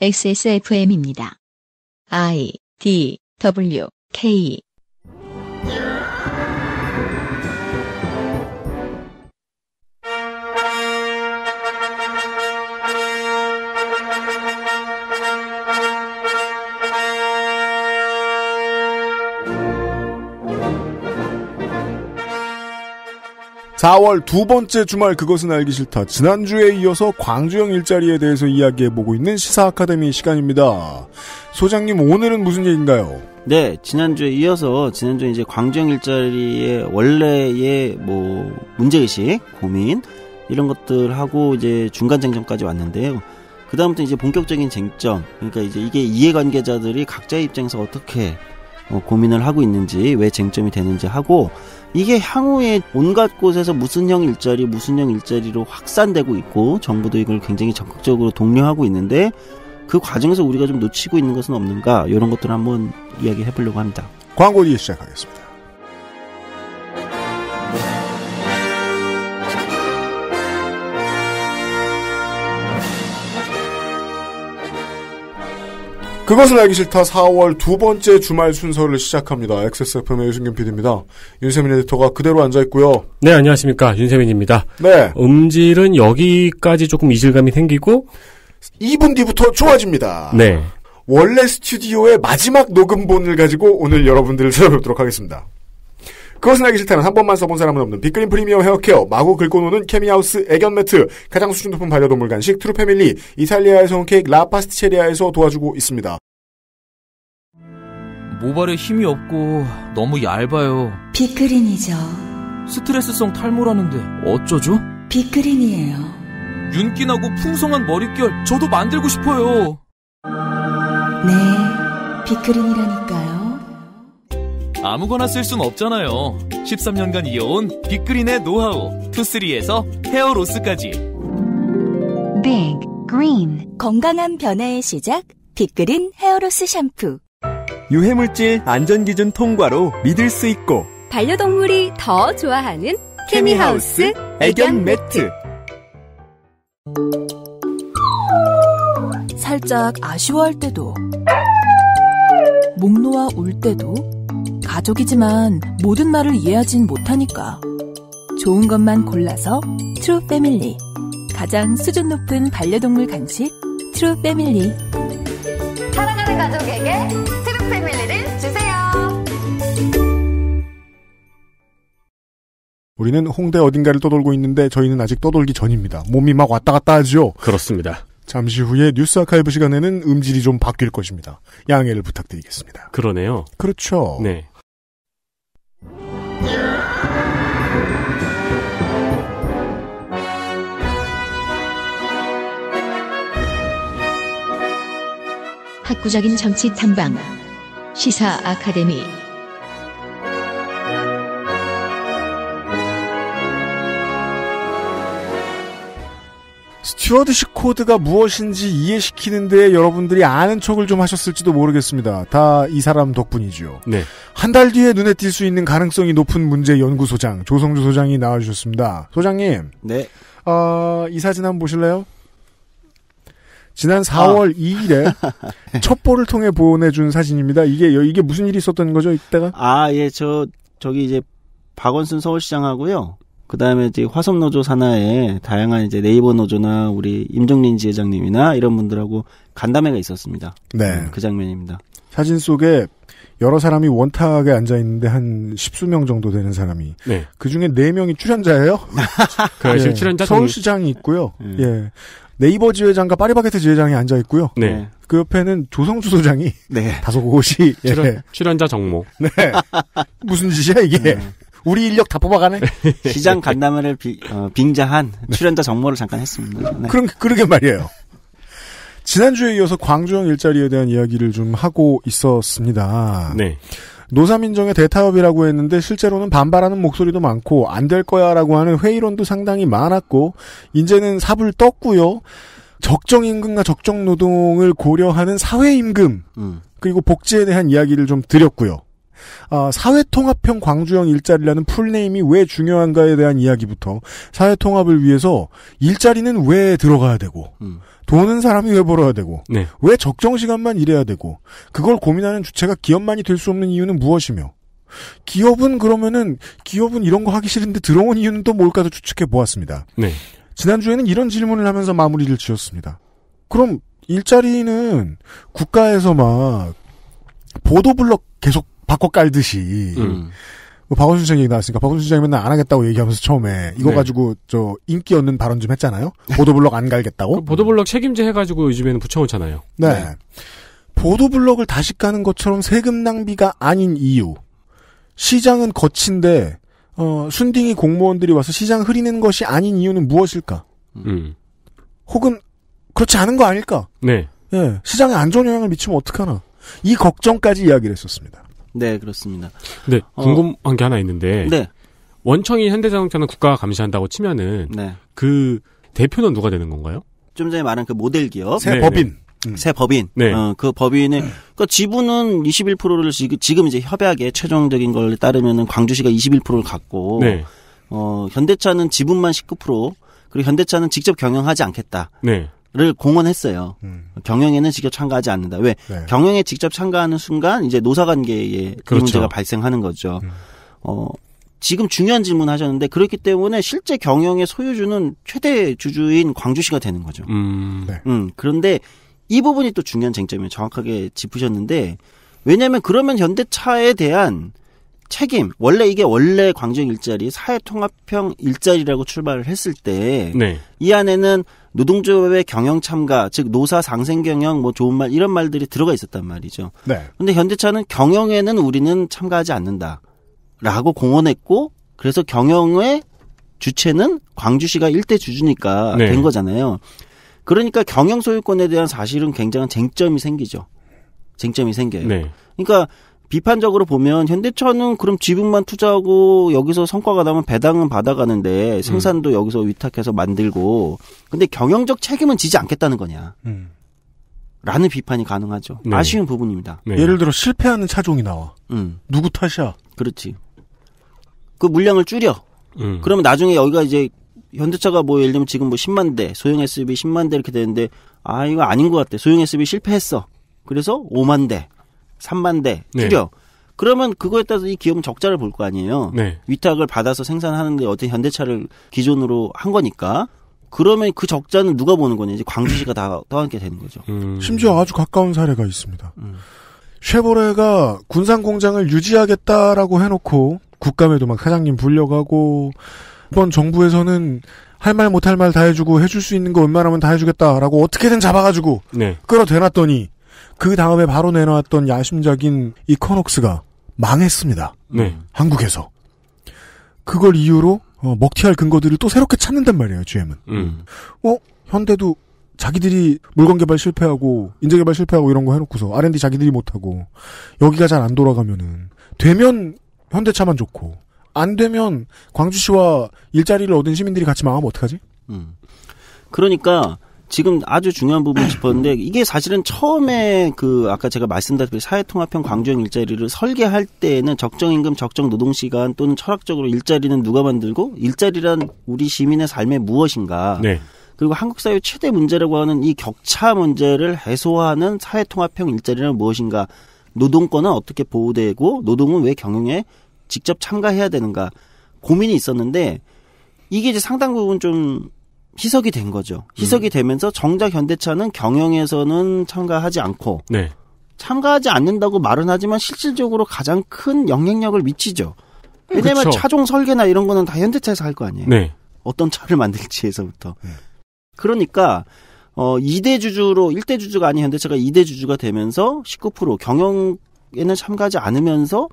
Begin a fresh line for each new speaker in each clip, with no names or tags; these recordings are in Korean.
XSFM입니다. I D W K
4월 두 번째 주말 그것은 알기 싫다. 지난주에 이어서 광주형 일자리에 대해서 이야기해보고 있는 시사 아카데미 시간입니다. 소장님, 오늘은 무슨 얘기인가요?
네, 지난주에 이어서 지난주에 이제 광주형 일자리의 원래의 뭐 문제의식, 고민, 이런 것들하고 이제 중간 쟁점까지 왔는데요. 그다음부터 이제 본격적인 쟁점, 그러니까 이제 이게 이해관계자들이 각자의 입장에서 어떻게 어, 고민을 하고 있는지, 왜 쟁점이 되는지 하고, 이게 향후에 온갖 곳에서 무슨 형 일자리, 무슨 형 일자리로 확산되고 있고 정부도 이걸 굉장히 적극적으로 독려하고 있는데 그 과정에서 우리가 좀 놓치고 있는 것은 없는가 이런 것들을 한번 이야기해 보려고 합니다. 광고 뒤에 시작하겠습니다.
그것을 알기 싫다 4월 두 번째 주말 순서를 시작합니다. XSFM의 유승균 PD입니다. 윤세민 에디터가 그대로 앉아있고요.
네, 안녕하십니까. 윤세민입니다. 네. 음질은 여기까지 조금 이질감이
생기고 2분 뒤부터 좋아집니다. 네. 원래 스튜디오의 마지막 녹음본을 가지고 오늘 여러분들을 찾아뵙도록 하겠습니다. 그것은 알기 싫다는 한 번만 써본 사람은 없는 빅그린 프리미엄 헤어케어, 마구 긁고 노는 케미하우스 애견 매트, 가장 수준 높은 반려동물 간식 트루 패밀리, 이탈리아에서 온 케이크 라파스티체리아에서 도와주고 있습니다.
모발에 힘이 없고 너무 얇아요. 빅그린이죠. 스트레스성 탈모라는데 어쩌죠? 빅그린이에요. 윤기나고 풍성한 머릿결 저도 만들고 싶어요. 네, 빅그린이라 아무거나 쓸 순 없잖아요. 13년간 이어온 빅그린의 노하우 투쓰리에서 헤어로스까지. 빅 그린 건강한 변화의 시작 빅그린 헤어로스 샴푸.
유해물질 안전기준 통과로 믿을 수 있고
반려동물이 더 좋아하는 케미하우스
애견 매트.
살짝 아쉬워할 때도 목 놓아 울 때도 가족이지만 모든 말을 이해하진 못하니까. 좋은 것만 골라서 트루 패밀리. 가장 수준 높은 반려동물 간식 트루 패밀리. 사랑하는 가족에게 트루 패밀리를 주세요.
우리는 홍대 어딘가를 떠돌고 있는데 저희는 아직 떠돌기 전입니다. 몸이 막 왔다 갔다 하죠. 그렇습니다. 잠시 후에 뉴스 아카이브 시간에는 음질이 좀 바뀔 것입니다. 양해를 부탁드리겠습니다. 그러네요. 그렇죠. 네.
학구적인 정치 탐방 시사 아카데미 스튜어드십
코드가 무엇인지 이해시키는데 여러분들이 아는 척을 좀 하셨을지도 모르겠습니다. 다 이 사람 덕분이죠. 네. 한 달 뒤에 눈에 띌 수 있는 가능성이 높은 문제 연구소장 조성주 소장이 나와주셨습니다. 소장님. 네. 어, 이 사진 한번 보실래요? 지난
4월 아.
2일에 첩보를 통해 보내준 사진입니다. 이게
이게 무슨 일이 있었던 거죠? 이때가? 아, 예. 저 저기 이제 박원순 서울시장하고요. 그다음에 이제 화성노조 산하에 다양한 이제 네이버 노조나 우리 임종린 지회장님이나 이런 분들하고 간담회가 있었습니다. 네. 음, 그 장면입니다.
사진 속에 여러 사람이 원탁에 앉아 있는데 한 십수 명 정도 되는 사람이 네. 그 중에 네 명이 출연자예요. 그 예. 출연자 서울시장이 있고요. 네. 예. 네이버 지회장과 파리바게트 지회장이 앉아 있고요. 네. 그 옆에는 조성주 소장이 네. 다소 고시
예. 출연, 출연자 정모. 네. 무슨 짓이야 이게? 네. 우리 인력 다 뽑아가네. 시장 간담회를 비, 어, 빙자한 네. 출연자 정모를 잠깐 했습니다. 네. 그런 그러게 말이에요.
지난주에 이어서 광주형 일자리에 대한 이야기를 좀 하고 있었습니다. 네. 노사민정의 대타협이라고 했는데 실제로는 반발하는 목소리도 많고 안 될 거야라고 하는 회의론도 상당히 많았고 이제는 삽을 떴고요. 적정 임금과 적정 노동을 고려하는 사회 임금 음. 그리고 복지에 대한 이야기를 좀 드렸고요. 아, 사회통합형 광주형 일자리라는 풀네임이 왜 중요한가에 대한 이야기부터 사회통합을 위해서 일자리는 왜 들어가야 되고 음. 돈은 사람이 왜 벌어야 되고 네. 왜 적정 시간만 일해야 되고 그걸 고민하는 주체가 기업만이 될 수 없는 이유는 무엇이며 기업은 그러면은 기업은 이런 거 하기 싫은데 들어온 이유는 또 뭘까도 추측해 보았습니다. 네. 지난주에는 이런 질문을 하면서 마무리를 지었습니다. 그럼 일자리는 국가에서 막 보도블럭 계속 바꿔 깔듯이. 음. 뭐 박원순 장 얘기 나왔으니까 박원순 시장이 맨날 안 하겠다고 얘기하면서 처음에 이거 네. 가지고 저 인기 얻는 발언 좀 했잖아요. 보도블록 안 갈겠다고. 그 보도블록
책임제 해가지고 요즘에는 붙여오잖아요.
네. 네. 보도블록을 다시 까는 것처럼 세금 낭비가 아닌 이유. 시장은 거친데 어, 순딩이 공무원들이 와서 시장 흐리는 것이 아닌 이유는 무엇일까? 음. 혹은 그렇지 않은 거 아닐까? 네. 예, 시장에 안 좋은 영향을 미치면 어떡하나? 이 걱정까지 이야기를
했었습니다. 네, 그렇습니다.
근데 어, 궁금한 어, 게 하나 있는데 네. 원청이 현대자동차는 국가가 감시한다고 치면은 네. 그 대표는 누가 되는 건가요?
좀 전에 말한 그 모델 기업 새 네, 법인 네. 음. 새 법인 네. 어, 그 법인의 그 그러니까 지분은 21%를 지금 이제 협약의 최종적인 걸 따르면은 광주시가 21%를 갖고 네. 어, 현대차는 지분만 19% 그리고 현대차는 직접 경영하지 않겠다. 네. 를 공언했어요. 음. 경영에는 직접 참가하지 않는다. 왜 네. 경영에 직접 참가하는 순간 이제 노사관계에 그렇 문제가 발생하는 거죠. 음. 어 지금 중요한 질문 하셨는데 그렇기 때문에 실제 경영의 소유주는 최대 주주인 광주시가 되는 거죠. 음, 네. 음 그런데 이 부분이 또 중요한 쟁점이 정확하게 짚으셨는데 왜냐하면 그러면 현대차에 대한 책임 원래 이게 원래 광주 일자리 사회통합형 일자리라고 출발을 했을 때이 네. 안에는 노동조합의 경영 참가, 즉 노사 상생 경영 뭐 좋은 말 이런 말들이 들어가 있었단 말이죠. 네. 근데 현대차는 경영에는 우리는 참가하지 않는다라고 공언했고 그래서 경영의 주체는 광주시가 일대 주주니까 네. 된 거잖아요. 그러니까 경영 소유권에 대한 사실은 굉장한 쟁점이 생기죠. 쟁점이 생겨요. 네. 그러니까 비판적으로 보면 현대차는 그럼 지분만 투자하고 여기서 성과가 나면 배당은 받아가는데 생산도 음. 여기서 위탁해서 만들고 근데 경영적 책임은 지지 않겠다는 거냐. 음. 라는 비판이 가능하죠. 네. 아쉬운 부분입니다. 네. 예를 들어 실패하는 차종이 나와. 음. 누구 탓이야? 그렇지. 그 물량을 줄여. 음. 그러면 나중에 여기가 이제 현대차가 뭐 예를 들면 지금 뭐 10만 대, 소형 SUV 10만 대 이렇게 되는데 아 이거 아닌 것 같아. 소형 SUV 실패했어. 그래서 5만 대. 3만 대 네. 줄여. 네. 그러면 그거에 따라서 이 기업은 적자를 볼 거 아니에요. 네. 위탁을 받아서 생산하는데 어떤 현대차를 기존으로 한 거니까. 그러면 그 적자는 누가 보는 거냐? 이제 광주시가 다 떠안게 되는 거죠. 음. 심지어
아주 가까운 사례가 있습니다. 음. 쉐보레가 군산 공장을 유지하겠다라고 해놓고 국감에도 막 사장님 불려가고 이번 정부에서는 할 말 못 할 말 다 해주고 해줄 수 있는 거 웬만하면 다 해주겠다라고 어떻게든 잡아가지고 네. 끌어대놨더니 그 다음에 바로 내놨던 야심작인 이커넉스가 망했습니다. 네. 한국에서. 그걸 이유로 어, 먹튀할 근거들을 또 새롭게 찾는단 말이에요, GM은. 음. 어, 현대도 자기들이 물건 개발 실패하고 인재 개발 실패하고 이런 거 해놓고서 R&D 자기들이 못하고 여기가 잘 안 돌아가면은 되면 현대차만 좋고 안 되면 광주시와 일자리를 얻은 시민들이 같이 망하면 어떡하지? 음.
그러니까 지금 아주 중요한 부분 짚었는데 이게 사실은 처음에 그 아까 제가 말씀드렸듯이 사회통합형 광주형 일자리를 설계할 때에는 적정 임금, 적정 노동 시간 또는 철학적으로 일자리는 누가 만들고 일자리란 우리 시민의 삶의 무엇인가. 네. 그리고 한국 사회 최대 문제라고 하는 이 격차 문제를 해소하는 사회통합형 일자리는 무엇인가. 노동권은 어떻게 보호되고 노동은 왜 경영에 직접 참가해야 되는가 고민이 있었는데 이게 이제 상당 부분 좀 희석이 된 거죠. 희석이 음. 되면서 정작 현대차는 경영에서는 참가하지 않고 네. 참가하지 않는다고 말은 하지만 실질적으로 가장 큰 영향력을 미치죠. 왜냐하면 그쵸. 차종 설계나 이런 거는 다 현대차에서 할 거 아니에요. 네. 어떤 차를 만들지에서부터. 네. 그러니까 어 2대 주주로 1대 주주가 아닌 현대차가 2대 주주가 되면서 19% 경영에는 참가하지 않으면서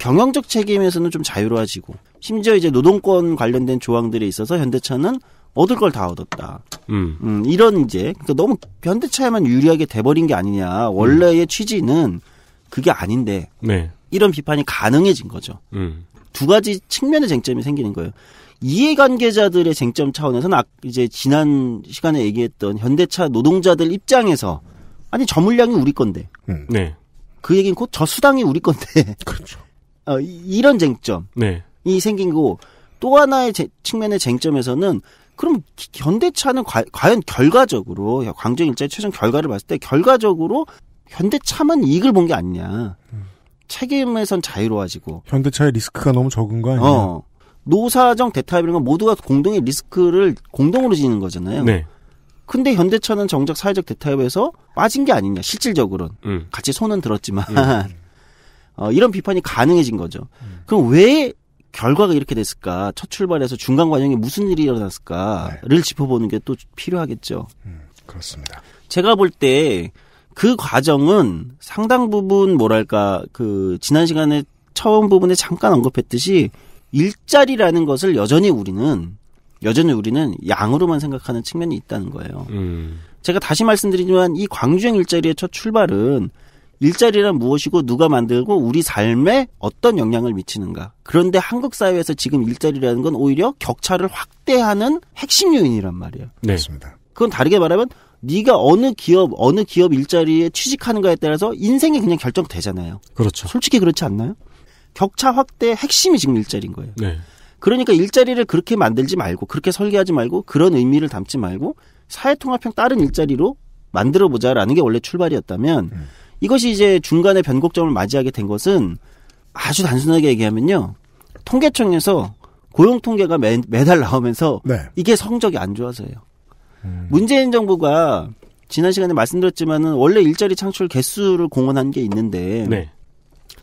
경영적 책임에서는 좀 자유로워지고 심지어 이제 노동권 관련된 조항들에 있어서 현대차는 얻을 걸 다 얻었다. 음. 음 이런 이제 그러니까 너무 변대차에만 유리하게 돼버린 게 아니냐. 원래의 음. 취지는 그게 아닌데 네. 이런 비판이 가능해진 거죠. 음. 두 가지 측면의 쟁점이 생기는 거예요. 이해관계자들의 쟁점 차원에서는 이제 지난 시간에 얘기했던 현대차 노동자들 입장에서 아니 저 물량이 우리 건데. 음. 네. 그 얘기는 곧 저 수당이 우리 건데. 그렇죠. 어, 이, 런 쟁점이 네. 생긴 거고 또 하나의 제, 측면의 쟁점에서는 그럼 현대차는 과, 연 결과적으로 광정 일자의 최종 결과를 봤을 때 결과적으로 현대차만 이익을 본 게 아니냐. 음. 책임에선 자유로워지고
현대차의 리스크가 너무 적은 거 아니냐. 어.
노사정 대타협이라는 건 모두가 공동의 리스크를 공동으로 지는 거잖아요. 네. 근데 현대차는 정작 사회적 대타협에서 빠진 게 아니냐 실질적으로는 음. 같이 손은 들었지만 음. 어, 이런 비판이 가능해진 거죠. 음. 그럼 왜 결과가 이렇게 됐을까? 첫 출발에서 중간 과정에 무슨 일이 일어났을까를 네. 짚어보는 게 또 필요하겠죠. 음, 그렇습니다. 제가 볼 때 그 과정은 상당 부분 뭐랄까 그 지난 시간에 처음 부분에 잠깐 언급했듯이 일자리라는 것을 여전히 우리는 여전히 우리는 양으로만 생각하는 측면이 있다는 거예요. 음. 제가 다시 말씀드리지만 이 광주형 일자리의 첫 출발은 일자리란 무엇이고 누가 만들고 우리 삶에 어떤 영향을 미치는가. 그런데 한국 사회에서 지금 일자리라는 건 오히려 격차를 확대하는 핵심 요인이란 말이에요. 네. 맞습니다. 그건 다르게 말하면 네가 어느 기업 어느 기업 일자리에 취직하는가에 따라서 인생이 그냥 결정되잖아요. 그렇죠. 솔직히 그렇지 않나요? 격차 확대의 핵심이 지금 일자리인 거예요. 네. 그러니까 일자리를 그렇게 만들지 말고 그렇게 설계하지 말고 그런 의미를 담지 말고 사회 통합형 다른 일자리로 만들어 보자라는 게 원래 출발이었다면 음. 이것이 이제 중간에 변곡점을 맞이하게 된 것은 아주 단순하게 얘기하면요. 통계청에서 고용 통계가 매, 매달 나오면서 네. 이게 성적이 안 좋아서예요. 음. 문재인 정부가 지난 시간에 말씀드렸지만은 원래 일자리 창출 개수를 공언한 게 있는데 네.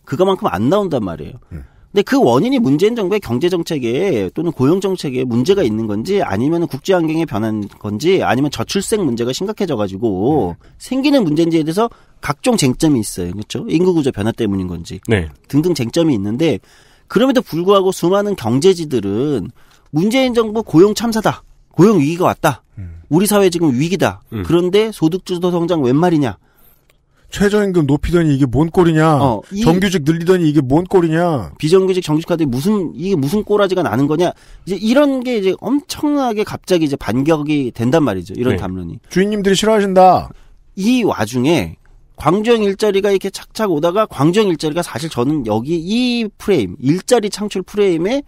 그거만큼 안 나온단 말이에요. 음. 근데 그 원인이 문재인 정부의 경제 정책에 또는 고용 정책에 문제가 있는 건지 아니면 국제 환경에 변한 건지 아니면 저출생 문제가 심각해져 가지고 네. 생기는 문제인지에 대해서 각종 쟁점이 있어요. 그렇죠? 인구 구조 변화 때문인 건지 네. 등등 쟁점이 있는데 그럼에도 불구하고 수많은 경제지들은 문재인 정부 고용 참사다. 고용 위기가 왔다. 음. 우리 사회 지금 위기다. 음. 그런데 소득주도 성장 웬 말이냐? 최저임금 높이더니 이게 뭔 꼴이냐? 어, 정규직 늘리더니 이게 뭔 꼴이냐? 비정규직 정규직화돼 무슨 이게 무슨 꼬라지가 나는 거냐? 이제 이런 게 이제 엄청나게 갑자기 이제 반격이 된단 말이죠. 이런 네. 담론이. 주인님들이 싫어하신다. 이 와중에 광주형 일자리가 이렇게 착착 오다가 광주형 일자리가 사실 저는 여기 이 프레임 일자리 창출 프레임에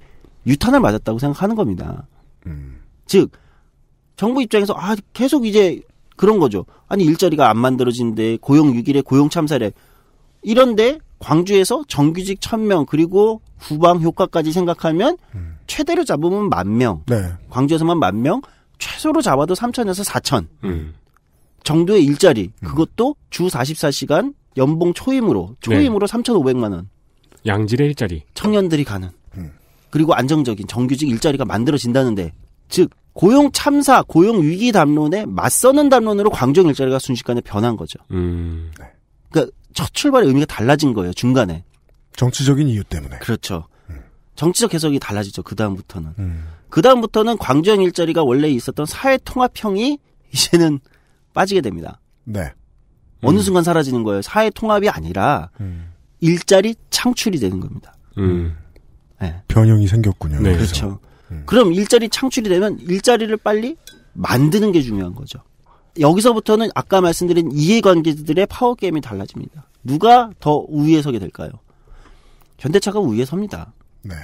유탄을 맞았다고 생각하는 겁니다. 음. 즉 정부 입장에서 아 계속 이제 그런 거죠. 아니 일자리가 안 만들어진데 고용 6일에 고용 참사래. 이런데 광주에서 정규직 1000명 그리고 후방 효과까지 생각하면 음. 최대로 잡으면 만 명. 네. 광주에서만 만 명, 최소로 잡아도 3 0 0 0에서4 0 0 음. 정도의 일자리. 음. 그것도 주 44시간 연봉 초임으로 초임으로 네. 3,500만 원. 양질의 일자리. 청년들이 가는. 음. 그리고 안정적인 정규직 일자리가 만들어진다는데 즉 고용 참사, 고용 위기 담론에 맞서는 담론으로 광종 일자리가 순식간에 변한 거죠. 음. 네. 그러니까 첫 출발의 의미가 달라진 거예요. 중간에. 정치적인 이유 때문에. 그렇죠. 음. 정치적 해석이 달라지죠. 그 다음부터는. 음. 그 다음부터는 광주형 일자리가 원래 있었던 사회 통합형이 이제는 빠지게 됩니다. 네. 어느 음. 순간 사라지는 거예요. 사회 통합이 아니라 음. 일자리 창출이 되는 겁니다.
네. 변형이 생겼군요. 네. 그렇죠.
음. 그럼 일자리 창출이 되면 일자리를 빨리 만드는 게 중요한 거죠. 여기서부터는 아까 말씀드린 이해관계들의 파워게임이 달라집니다. 누가 더 우위에 서게 될까요? 현대차가 우위에 섭니다. 네.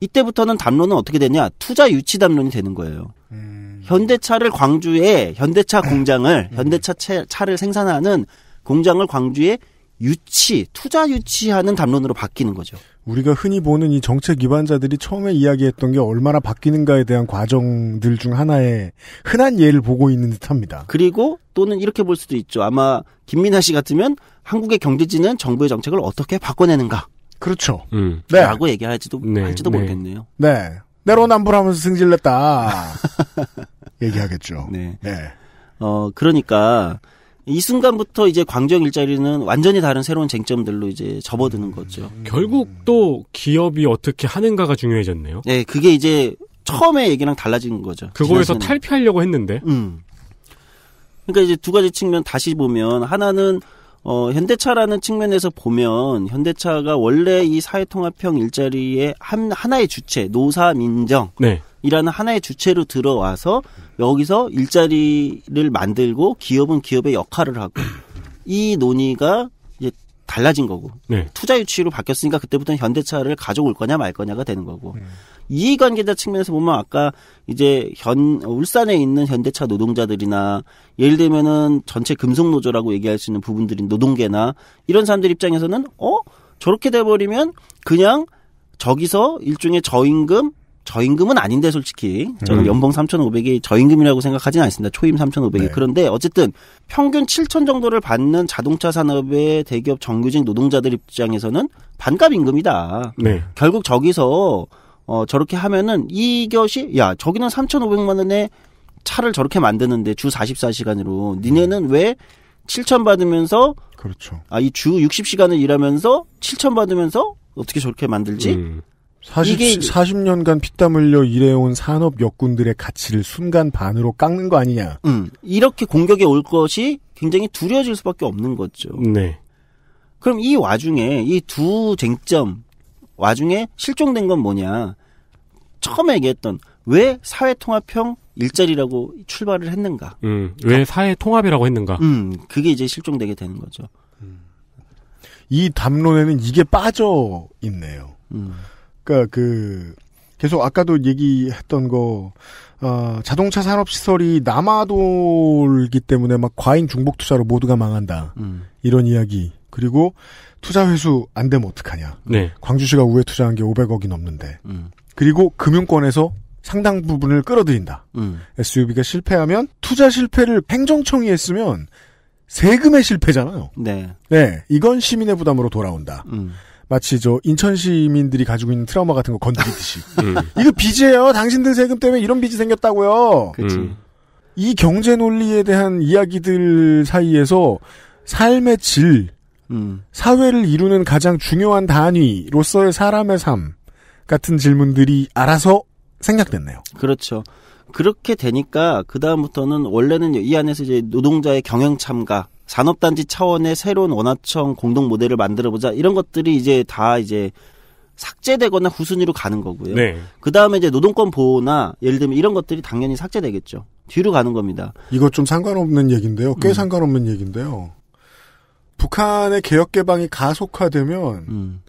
이때부터는 담론은 어떻게 되냐? 투자 유치 담론이 되는 거예요. 음... 현대차를 광주에 현대차 음. 공장을 음... 현대차 차, 차를 생산하는 공장을 광주에 유치, 투자 유치하는 담론으로 바뀌는 거죠.
우리가 흔히 보는 이 정책 위반자들이 처음에 이야기했던 게 얼마나 바뀌는가에 대한 과정들 중 하나의 흔한 예를 보고 있는 듯합니다.
그리고 또는 이렇게 볼 수도 있죠. 아마 김민하 씨 같으면 한국의 경제지는 정부의 정책을 어떻게 바꿔내는가. 그렇죠. 음. 네. 라고 얘기할지도 네. 할지도 네. 모르겠네요. 네. 내로남불하면서
승질냈다.
얘기하겠죠. 네. 네. 어 그러니까 이 순간부터 이제 광정 일자리는 완전히 다른 새로운 쟁점들로 이제 접어드는 거죠. 결국 또 기업이 어떻게 하는가가 중요해졌네요. 네, 그게 이제 처음에 얘기랑 달라진 거죠. 그거에서 탈피하려고 했는데. 음. 그러니까 이제 두 가지 측면 다시 보면 하나는 어, 현대차라는 측면에서 보면 현대차가 원래 이 사회통합형 일자리의 한, 하나의 주체 노사 민정. 네. 이라는 하나의 주체로 들어와서 여기서 일자리를 만들고 기업은 기업의 역할을 하고 이 논의가 이제 달라진 거고 네. 투자 유치로 바뀌었으니까 그때부터는 현대차를 가져올 거냐 말 거냐가 되는 거고 네. 이해관계자 측면에서 보면 아까 이제 현 울산에 있는 현대차 노동자들이나 예를 들면은 전체 금속 노조라고 얘기할 수 있는 부분들인 노동계나 이런 사람들 입장에서는 어 저렇게 돼버리면 그냥 저기서 일종의 저임금 저임금은 아닌데 솔직히 저는 음. 연봉 3,500이 저임금이라고 생각하지는 않습니다. 초임 3,500이 네. 그런데 어쨌든 평균 7천 정도를 받는 자동차 산업의 대기업 정규직 노동자들 입장에서는 반값 임금이다. 네. 결국 저기서 어 저렇게 하면은 이것이 야 저기는 3,500만 원에 차를 저렇게 만드는데 주 44시간으로 니네는 왜 7천 받으면서 그렇죠. 아이 주 60시간을 일하면서 7천 받으면서 어떻게 저렇게 만들지? 음. 40, 이게
40년간 피땀 흘려 일해온 산업 역군들의 가치를 순간 반으로 깎는 거 아니냐.
음, 이렇게 공격에 올 것이 굉장히 두려워질 수밖에 없는 거죠. 네. 그럼 이 와중에 이 두 쟁점 와중에 실종된 건 뭐냐. 처음에 얘기했던 왜 사회통합형 일자리라고 출발을 했는가. 음, 왜 사회통합이라고 했는가. 음, 그게 이제 실종되게 되는 거죠. 음.
이 담론에는 이게 빠져 있네요. 음. 그러니까 그 계속 아까도 얘기했던 거 어, 자동차 산업 시설이 남아돌기 때문에 막 과잉 중복 투자로 모두가 망한다 음. 이런 이야기 그리고 투자 회수 안 되면 어떡하냐 네. 광주시가 우회 투자한 게 500억이 넘는데 음. 그리고 금융권에서 상당 부분을 끌어들인다 음. SUV가 실패하면 투자 실패를 행정청이 했으면 세금의 실패잖아요. 네. 네, 이건 시민의 부담으로 돌아온다. 음. 마치 저 인천 시민들이 가지고 있는 트라우마 같은 거 건드리듯이 음. 이거 빚이에요. 당신들 세금 때문에 이런 빚이 생겼다고요. 음. 이 경제 논리에 대한 이야기들 사이에서 삶의 질, 음. 사회를 이루는 가장 중요한 단위로서의 사람의 삶 같은 질문들이 알아서 생략됐네요.
그렇죠. 그렇게 되니까 그 다음부터는 원래는 이 안에서 이제 노동자의 경영 참가 산업단지 차원의 새로운 원화청 공동 모델을 만들어보자 이런 것들이 이제 다 이제 삭제되거나 후순위로 가는 거고요. 네. 그 다음에 이제 노동권 보호나 예를 들면 이런 것들이 당연히 삭제되겠죠. 뒤로 가는 겁니다.
이거 좀 상관없는 얘기인데요. 꽤 음. 상관없는 얘기인데요. 북한의 개혁 개방이 가속화되면 음.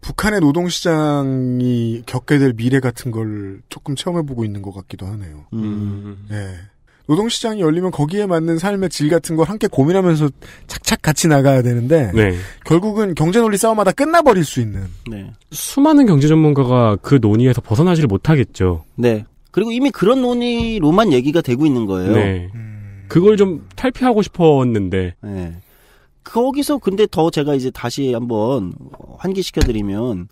북한의 노동 시장이 겪게 될 미래 같은 걸 조금 체험해 보고 있는 것 같기도 하네요. 음. 음. 예. 노동시장이 열리면 거기에 맞는 삶의 질 같은 걸 함께 고민하면서 착착 같이 나가야 되는데 네. 결국은 경제 논리 싸움하다 끝나버릴 수 있는 네.
수많은 경제 전문가가 그 논의에서 벗어나지를 못하겠죠. 네.
그리고 이미 그런 논의로만 얘기가 되고 있는 거예요. 네. 음. 그걸 좀 탈피하고 싶었는데. 네. 거기서 근데 더 제가 이제 다시 한번 환기시켜드리면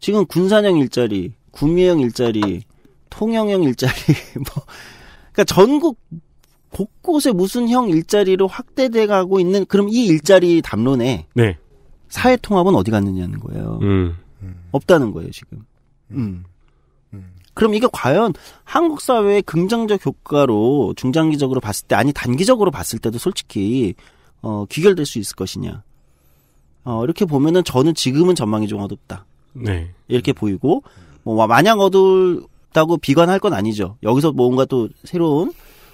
지금 군산형 일자리, 구미형 일자리, 통영형 일자리, 뭐 그러니까 전국 곳곳에 무슨 형 일자리로 확대돼 가고 있는 그럼 이 일자리 담론에 네. 사회 통합은 어디 갔느냐는 거예요. 음. 음. 없다는 거예요 지금. 음. 음. 음. 그럼 이게 과연 한국 사회의 긍정적 효과로 중장기적으로 봤을 때 아니 단기적으로 봤을 때도 솔직히 어, 귀결될 수 있을 것이냐. 어, 이렇게 보면은 저는 지금은 전망이 좀 어둡다. 네. 이렇게 보이고 뭐 마냥 어두 없다고 비관할 건 아니죠. 여기서 뭔가 또 새로운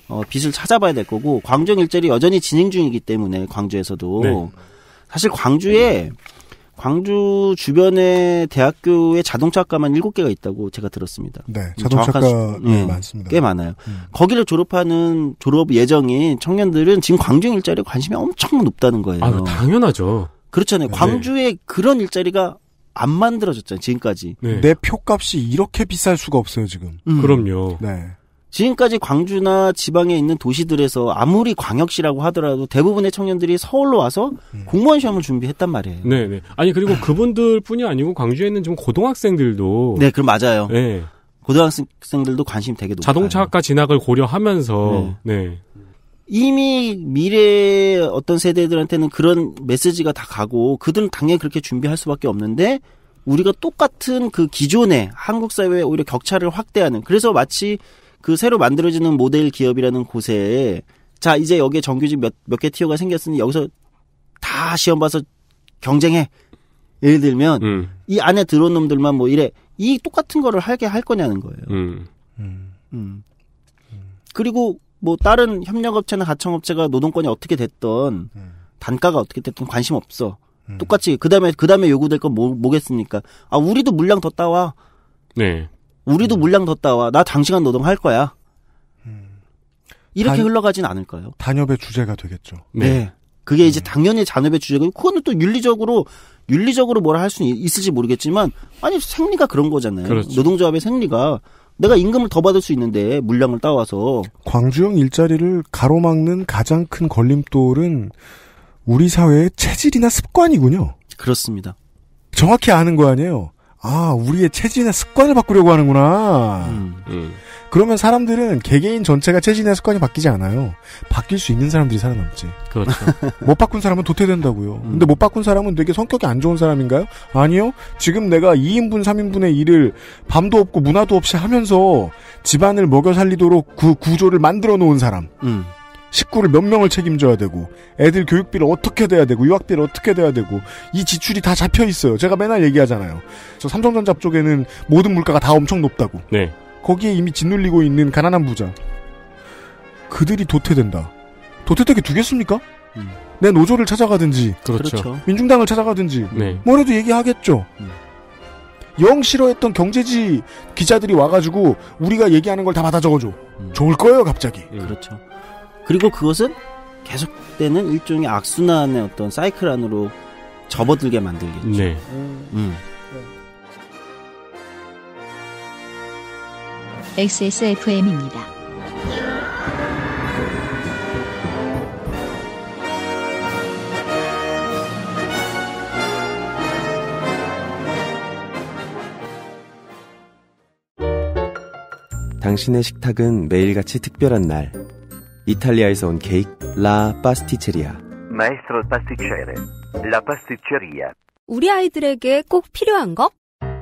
어, 빛을 찾아봐야 될 거고 광종 일자리 여전히 진행 중이기 때문에 광주에서도 네. 사실 광주에 광주 주변에 대학교에 자동차학과만 7개가 있다고 제가 들었습니다. 네, 음, 자동차학과 수,
네, 예, 많습니다.
꽤 많아요. 음. 거기를 졸업하는 졸업 예정인 청년들은 지금 광주 일자리에 관심이 엄청 높다는 거예요. 아, 당연하죠. 그렇잖아요. 네. 광주에 그런 일자리가 안 만들어졌잖아요. 지금까지. 네. 내 표값이 이렇게 비쌀 수가 없어요 지금. 음. 그럼요. 네. 지금까지 광주나 지방에 있는 도시들에서 아무리 광역시라고 하더라도 대부분의 청년들이 서울로 와서 음. 공무원 시험을 준비했단 말이에요. 네, 네. 아니 그리고
그분들뿐이 아니고 광주에 있는 지금 고등학생들도 네, 그럼 맞아요. 네. 고등학생들도 관심 되게 높아요. 자동차가 진학을 고려하면서 네. 네.
이미 미래의 어떤 세대들한테는 그런 메시지가 다 가고 그들은 당연히 그렇게 준비할 수밖에 없는데 우리가 똑같은 그 기존의 한국 사회에 오히려 격차를 확대하는 그래서 마치 그 새로 만들어지는 모델 기업이라는 곳에 자 이제 여기에 정규직 몇 몇 개 티어가 생겼으니 여기서 다 시험 봐서 경쟁해 예를 들면 음. 이 안에 들어온 놈들만 뭐 이래 이 똑같은 거를 하게 할 거냐는 거예요. 음. 음. 음. 그리고 뭐 다른 협력업체나 가청업체가 노동권이 어떻게 됐던 음. 단가가 어떻게 됐든 관심 없어. 음. 똑같이 그다음에 그다음에 요구될 건 뭐, 뭐겠습니까? 아 우리도 물량 더 따와. 네. 우리도 음. 물량 더 따와. 나 장시간 노동할 거야. 음. 이렇게 단, 흘러가진 않을까요? 단협의 주제가 되겠죠. 네. 네. 그게 이제 음. 당연히 잔업의 주제고 그거는 또 윤리적으로 윤리적으로 뭐라 할 수 있을지 모르겠지만 아니 생리가 그런 거잖아요. 그렇죠. 노동조합의 생리가 내가 임금을 더 받을 수 있는데 물량을 따와서
광주형 일자리를 가로막는 가장 큰 걸림돌은 우리 사회의 체질이나 습관이군요. 그렇습니다. 정확히 아는 거 아니에요. 아, 우리의 체질의 습관을 바꾸려고 하는구나. 음, 음. 그러면 사람들은 개개인 전체가 체질의 습관이 바뀌지 않아요. 바뀔 수 있는 사람들이 살아남지. 그렇죠. 못 바꾼 사람은 도태된다고요. 음. 근데 못 바꾼 사람은 되게 성격이 안 좋은 사람인가요? 아니요. 지금 내가 2인분, 3인분의 일을 밤도 없고 문화도 없이 하면서 집안을 먹여 살리도록 그 구조를 만들어 놓은 사람. 음. 식구를 몇 명을 책임져야 되고 애들 교육비를 어떻게 돼야 되고 유학비를 어떻게 돼야 되고 이 지출이 다 잡혀 있어요. 제가 맨날 얘기하잖아요. 저 삼성전자 쪽에는 모든 물가가 다 엄청 높다고. 네. 거기에 이미 짓눌리고 있는 가난한 부자. 그들이 도태된다. 도태되게 두겠습니까? 음. 내 노조를 찾아가든지 그렇죠. 그렇죠. 민중당을 찾아가든지 네. 뭐라도 얘기하겠죠. 음. 영 싫어했던 경제지 기자들이 와가지고 우리가 얘기하는 걸 다 받아 적어줘. 음. 좋을 거예요 갑자기.
예, 그렇죠. 그리고 그것은 계속되는 일종의 악순환의 어떤 사이클 안으로 접어들게 만들겠죠. 네. 음.
XSFM입니다. 음.
당신의 식탁은 매일같이 특별한 날. 이탈리아에서 온 케이크 라 파스티체리아.
마에스트로 파스티체레. 라 파스티체리아.
우리 아이들에게
꼭 필요한 거?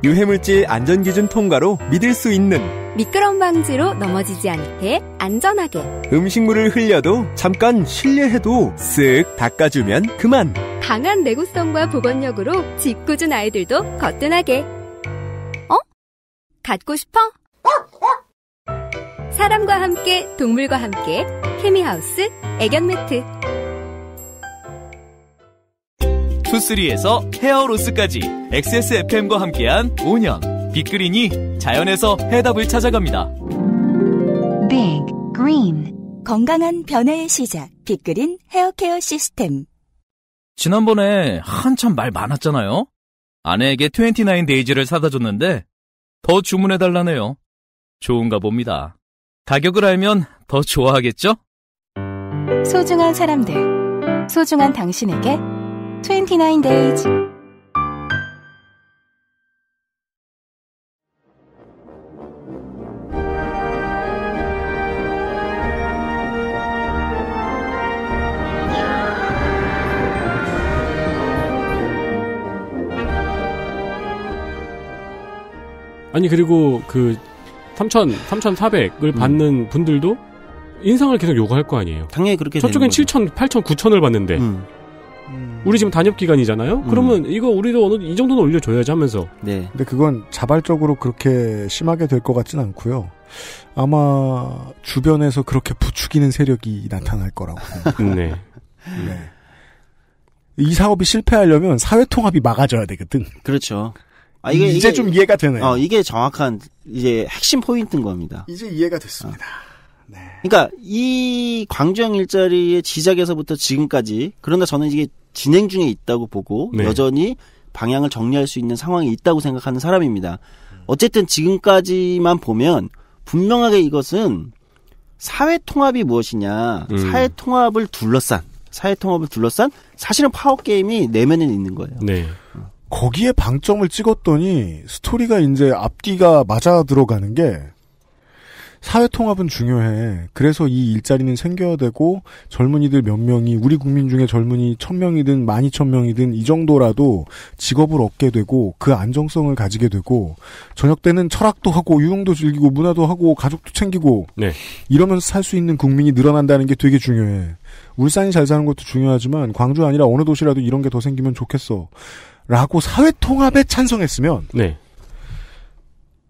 유해물질 안전기준 통과로 믿을 수 있는 미끄럼 방지로 넘어지지 않게 안전하게 음식물을 흘려도 잠깐 실례해도 쓱 닦아주면 그만
강한 내구성과 보건력으로 짓궂은 아이들도 거뜬하게 어? 갖고 싶어? 사람과 함께 동물과 함께 케미하우스 애견매트 투쓰리에서 헤어로스까지 XSFM과 함께한 5년 빅그린이 자연에서 해답을 찾아갑니다. 빅 그린 건강한 변화의 시작 빅그린 헤어케어 시스템 지난번에 한참 말 많았잖아요. 아내에게 29 데이즈를 사다 줬는데 더 주문해 달라네요. 좋은가 봅니다. 가격을 알면 더 좋아하겠죠?
소중한 사람들, 소중한 당신에게 29 days.
아니 그리고 그 3,000, 4 0 0을 음. 받는 분들도 인상을 계속 요구할 거 아니에요. 당연히 그렇게 저쪽엔 7천, 8천, 9천을 받는데 음. 음. 우리 지금 단협 기간이잖아요. 음. 그러면 이거 우리도 어느 이 정도는 올려줘야지 하면서. 네.
근데 그건 자발적으로 그렇게 심하게 될 것 같진 않고요. 아마 주변에서 그렇게 부추기는 세력이 나타날 거라고.
네.
네.
이 사업이 실패하려면 사회 통합이 막아져야 되거든.
그렇죠. 아, 이게, 이제 이게, 좀 이해가 되네요. 어, 이게 정확한 이제 핵심 포인트인 겁니다. 이제
이해가 됐습니다. 어.
그러니까 이 광주형 일자리의 시작에서부터 지금까지 그러나 저는 이게 진행 중에 있다고 보고 네. 여전히 방향을 정리할 수 있는 상황이 있다고 생각하는 사람입니다. 어쨌든 지금까지만 보면 분명하게 이것은 사회 통합이 무엇이냐, 음. 사회 통합을 둘러싼 사회 통합을 둘러싼 사실은 파워 게임이 내면에 있는 거예요. 네. 거기에
방점을 찍었더니 스토리가 이제 앞뒤가 맞아 들어가는 게 사회 통합은 중요해. 그래서 이 일자리는 생겨야 되고 젊은이들 몇 명이 우리 국민 중에 젊은이 천 명이든 만 이천 명이든 이 정도라도 직업을 얻게 되고 그 안정성을 가지게 되고 저녁 때는 철학도 하고 유흥도 즐기고 문화도 하고 가족도 챙기고 네. 이러면서 살 수 있는 국민이 늘어난다는 게 되게 중요해. 울산이 잘 사는 것도 중요하지만 광주 아니라 어느 도시라도 이런 게 더 생기면 좋겠어. 라고 사회 통합에 찬성했으면 네.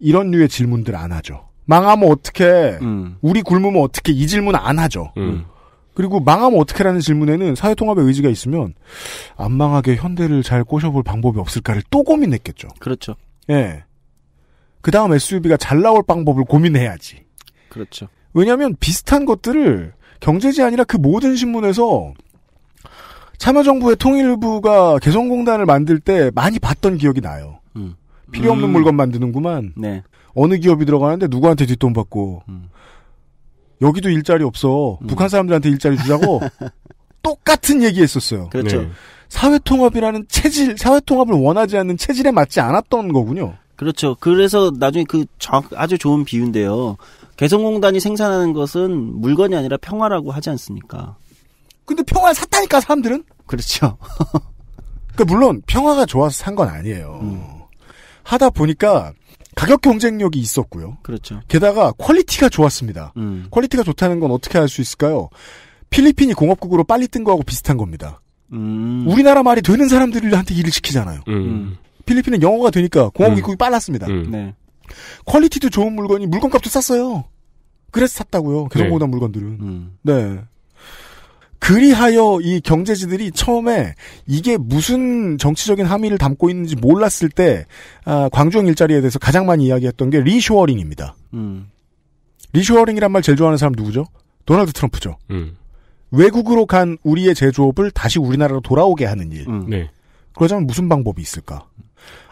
이런 류의 질문들 안 하죠. 망하면 어떻게 음. 우리 굶으면 어떻게 이 질문 안 하죠. 음. 그리고 망하면 어떻게라는 질문에는 사회통합의 의지가 있으면 안 망하게 현대를 잘 꼬셔볼 방법이 없을까를 또 고민했겠죠. 그렇죠. 예. 그 다음 SUV가 잘 나올 방법을 고민해야지. 그렇죠. 왜냐하면 비슷한 것들을 경제지 아니라 그 모든 신문에서 참여정부의 통일부가 개성공단을 만들 때 많이 봤던 기억이 나요. 음. 필요 없는 음. 물건 만드는구만. 네. 어느 기업이 들어가는데 누구한테 뒷돈 받고 음. 여기도 일자리 없어 음. 북한 사람들한테 일자리 주자고 똑같은 얘기했었어요. 그렇죠. 네. 사회통합이라는 체질, 사회통합을 원하지 않는 체질에
맞지 않았던 거군요. 그렇죠. 그래서 나중에 그정 아주 좋은 비유인데요. 개성공단이 생산하는 것은 물건이 아니라 평화라고 하지 않습니까? 근데 평화를 샀다니까 사람들은? 그렇죠. 그러니까 물론 평화가 좋아서 산 건 아니에요.
음. 하다 보니까 가격 경쟁력이 있었고요. 그렇죠. 게다가 퀄리티가 좋았습니다. 음. 퀄리티가 좋다는 건 어떻게 알 수 있을까요? 필리핀이 공업국으로 빨리 뜬 거하고 비슷한 겁니다. 음. 우리나라 말이 되는 사람들한테 일을 시키잖아요. 음. 음. 필리핀은 영어가 되니까 공업 입국이 음. 빨랐습니다. 음. 네. 퀄리티도 좋은 물건이 물건값도 쌌어요. 그래서 샀다고요. 개성공단 네. 물건들은. 네. 그리하여 이 경제지들이 처음에 이게 무슨 정치적인 함의를 담고 있는지 몰랐을 때 아, 광주형 일자리에 대해서 가장 많이 이야기했던 게 리쇼어링입니다. 음. 리쇼어링이란 말 제일 좋아하는 사람 누구죠? 도널드 트럼프죠. 음. 외국으로 간 우리의 제조업을 다시 우리나라로 돌아오게 하는 일. 음. 네. 그러자면 무슨 방법이 있을까?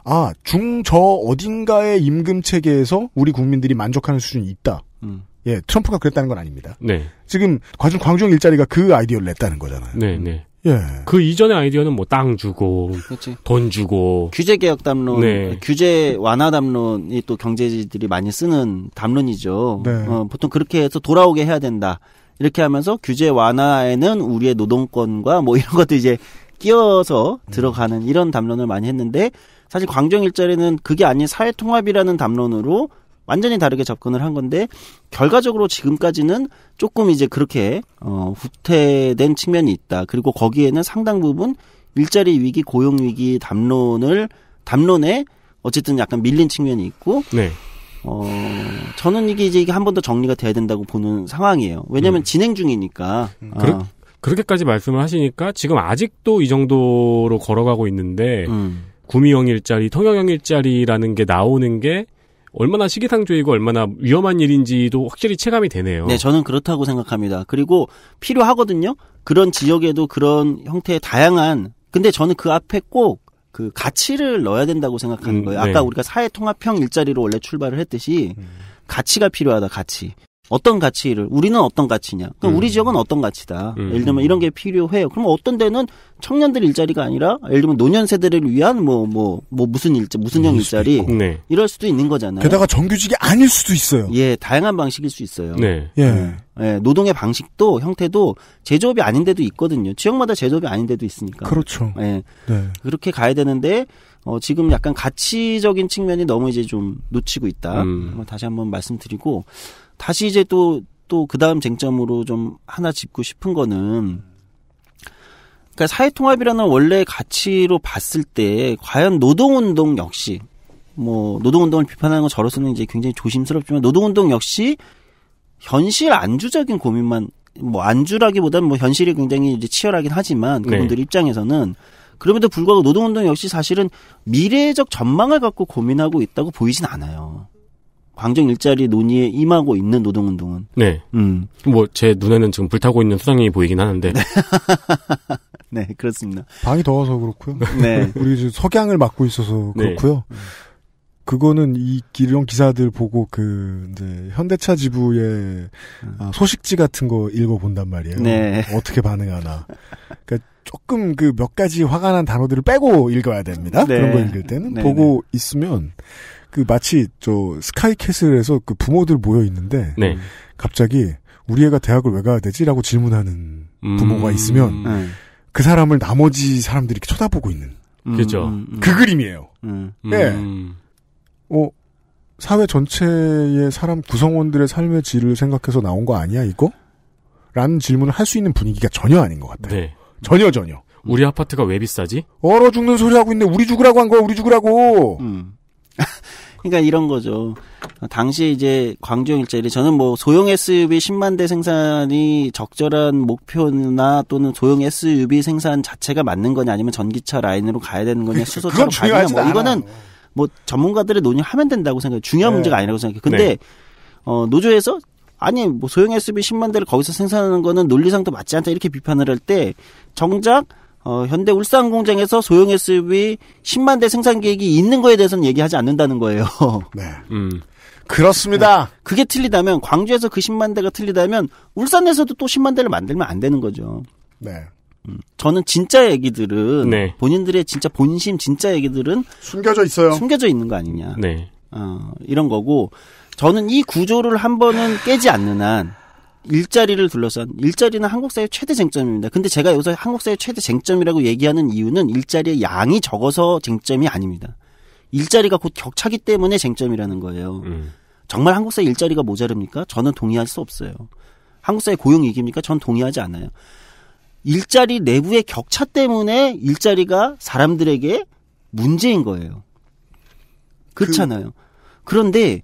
아, 중 저 어딘가의 임금 체계에서 우리 국민들이 만족하는 수준이 있다. 음. 예, 트럼프가 그랬다는 건 아닙니다. 네. 지금 과중 광종 일자리가 그 아이디어를 냈다는 거잖아요. 네, 네. 예.
그 이전의 아이디어는 뭐 땅 주고, 그치.
돈 주고,
규제 개혁 담론, 네. 규제 완화 담론이 또 경제지들이 많이 쓰는 담론이죠. 네. 어, 보통 그렇게 해서 돌아오게 해야 된다. 이렇게 하면서 규제 완화에는 우리의 노동권과 뭐 이런 것도 이제 끼어서 들어가는 이런 담론을 많이 했는데 사실 광종 일자리는 그게 아닌 사회 통합이라는 담론으로 완전히 다르게 접근을 한 건데 결과적으로 지금까지는 조금 이제 그렇게 어 후퇴된 측면이 있다. 그리고 거기에는 상당 부분 일자리 위기, 고용 위기 담론을 담론에 어쨌든 약간 밀린 측면이 있고 네. 어 저는 이게 이제 이게 한 번 더 정리가 돼야 된다고 보는 상황이에요. 왜냐하면 음. 진행 중이니까. 음. 아. 그렇, 그렇게까지
말씀을 하시니까 지금 아직도 이 정도로 걸어가고 있는데 음. 구미형 일자리, 통영형 일자리라는 게 나오는 게 얼마나 시기상조이고 얼마나 위험한 일인지도
확실히 체감이 되네요. 네, 저는 그렇다고 생각합니다. 그리고 필요하거든요. 그런 지역에도 그런 형태의 다양한 근데 저는 그 앞에 꼭 그 가치를 넣어야 된다고 생각하는 음, 거예요. 네. 아까 네. 우리가 사회 통합형 일자리로 원래 출발을 했듯이 음. 가치가 필요하다, 가치. 어떤 가치를 우리는 어떤 가치냐? 그럼 음. 우리 지역은 어떤 가치다. 음. 예를 들면 이런 게 필요해요. 그럼 어떤 데는 청년들 일자리가 아니라 예를 들면 노년 세대를 위한 뭐 뭐뭐 뭐, 뭐 무슨 일자 무슨 형 일자리 네. 이럴 수도 있는 거잖아요. 게다가 정규직이 아닐 수도 있어요. 예, 다양한 방식일 수 있어요. 네. 예. 음. 예, 노동의 방식도 형태도 제조업이 아닌 데도 있거든요. 지역마다 제조업이 아닌 데도 있으니까. 그렇죠. 예. 네. 그렇게 가야 되는데 어, 지금 약간 가치적인 측면이 너무 이제 좀 놓치고 있다. 음. 다시 한번 말씀드리고 다시 이제 또 또 그 다음 쟁점으로 좀 하나 짚고 싶은 거는 그러니까 사회통합이라는 원래 가치로 봤을 때 과연 노동운동 역시 뭐 노동운동을 비판하는 건 저로서는 이제 굉장히 조심스럽지만 노동운동 역시 현실 안주적인 고민만 뭐 안주라기보다는 뭐 현실이 굉장히 이제 치열하긴 하지만 그분들 네. 입장에서는 그럼에도 불구하고 노동운동 역시 사실은 미래적 전망을 갖고 고민하고 있다고 보이진 않아요. 광정 일자리 논의에 임하고 있는 노동운동은.
네. 음. 뭐, 제 눈에는 지금 불타고 있는 수상이 보이긴 하는데. 네.
네, 그렇습니다.
방이 더워서 그렇고요. 네. 우리 지금 석양을 맞고 있어서 네. 그렇고요. 네. 그거는 이 기룡 기사들 보고 그 이제 현대차 지부의 음. 아, 소식지 같은 거 읽어본단 말이에요. 네. 어떻게 반응하나. 그러니까 조금 그 몇 가지 화가 난 단어들을 빼고 읽어야 됩니다. 네. 그런 거 읽을 때는 네, 보고 네. 있으면 그 마치 저 스카이캐슬에서 그 부모들 모여 있는데 네. 갑자기 우리 애가 대학을 왜 가야 되지라고 질문하는 음... 부모가 있으면 네. 그 사람을 나머지 사람들이 이렇게 쳐다보고 있는 음, 그죠 음, 음, 음... 그 그림이에요. 음... 네. 어 사회 전체의 사람 구성원들의 삶의 질을 생각해서 나온 거 아니야 이거? 라는 질문을 할 수 있는 분위기가 전혀 아닌 것 같아요. 네. 전혀 전혀.
우리 아파트가 왜 비싸지?
얼어 죽는 소리 하고 있네. 우리 죽으라고 한 거야. 우리 죽으라고. 음. 그러니까 이런 거죠. 당시 이제 광주형 일자리 저는 뭐 소형 SUV 10만 대 생산이 적절한 목표나 또는 소형 SUV 생산 자체가 맞는 거냐 아니면 전기차 라인으로 가야 되는 거냐 수소차로 가냐 야뭐 않아. 이거는 뭐 전문가들의 논의하면 된다고 생각해. 요 중요한 네. 문제가 아니라고 생각해. 요 근데 네. 어 노조에서 아니 뭐 소형 SUV 10만 대를 거기서 생산하는 거는 논리상도 맞지 않다 이렇게 비판을 할 때 정작 어, 현대 울산 공장에서 소형 SUV 10만 대 생산 계획이 있는 거에 대해서는 얘기하지 않는다는 거예요. 네. 음. 그렇습니다. 네. 그게 틀리다면 광주에서 그 10만 대가 틀리다면 울산에서도 또 10만 대를 만들면 안 되는 거죠. 네. 음. 저는 진짜 얘기들은 네. 본인들의 진짜 본심 진짜 얘기들은 숨겨져 있어요. 숨겨져 있는 거 아니냐. 네. 어, 이런 거고 저는 이 구조를 한 번은 깨지 않는 한 일자리를 둘러싼 일자리는 한국 사회 최대 쟁점입니다. 근데 제가 여기서 한국 사회 최대 쟁점이라고 얘기하는 이유는 일자리의 양이 적어서 쟁점이 아닙니다. 일자리가 곧 격차기 때문에 쟁점이라는 거예요. 음. 정말 한국 사회 일자리가 모자릅니까? 저는 동의할 수 없어요. 한국 사회 고용 위기입니까? 전 동의하지 않아요. 일자리 내부의 격차 때문에 일자리가 사람들에게 문제인 거예요. 그렇잖아요. 그... 그런데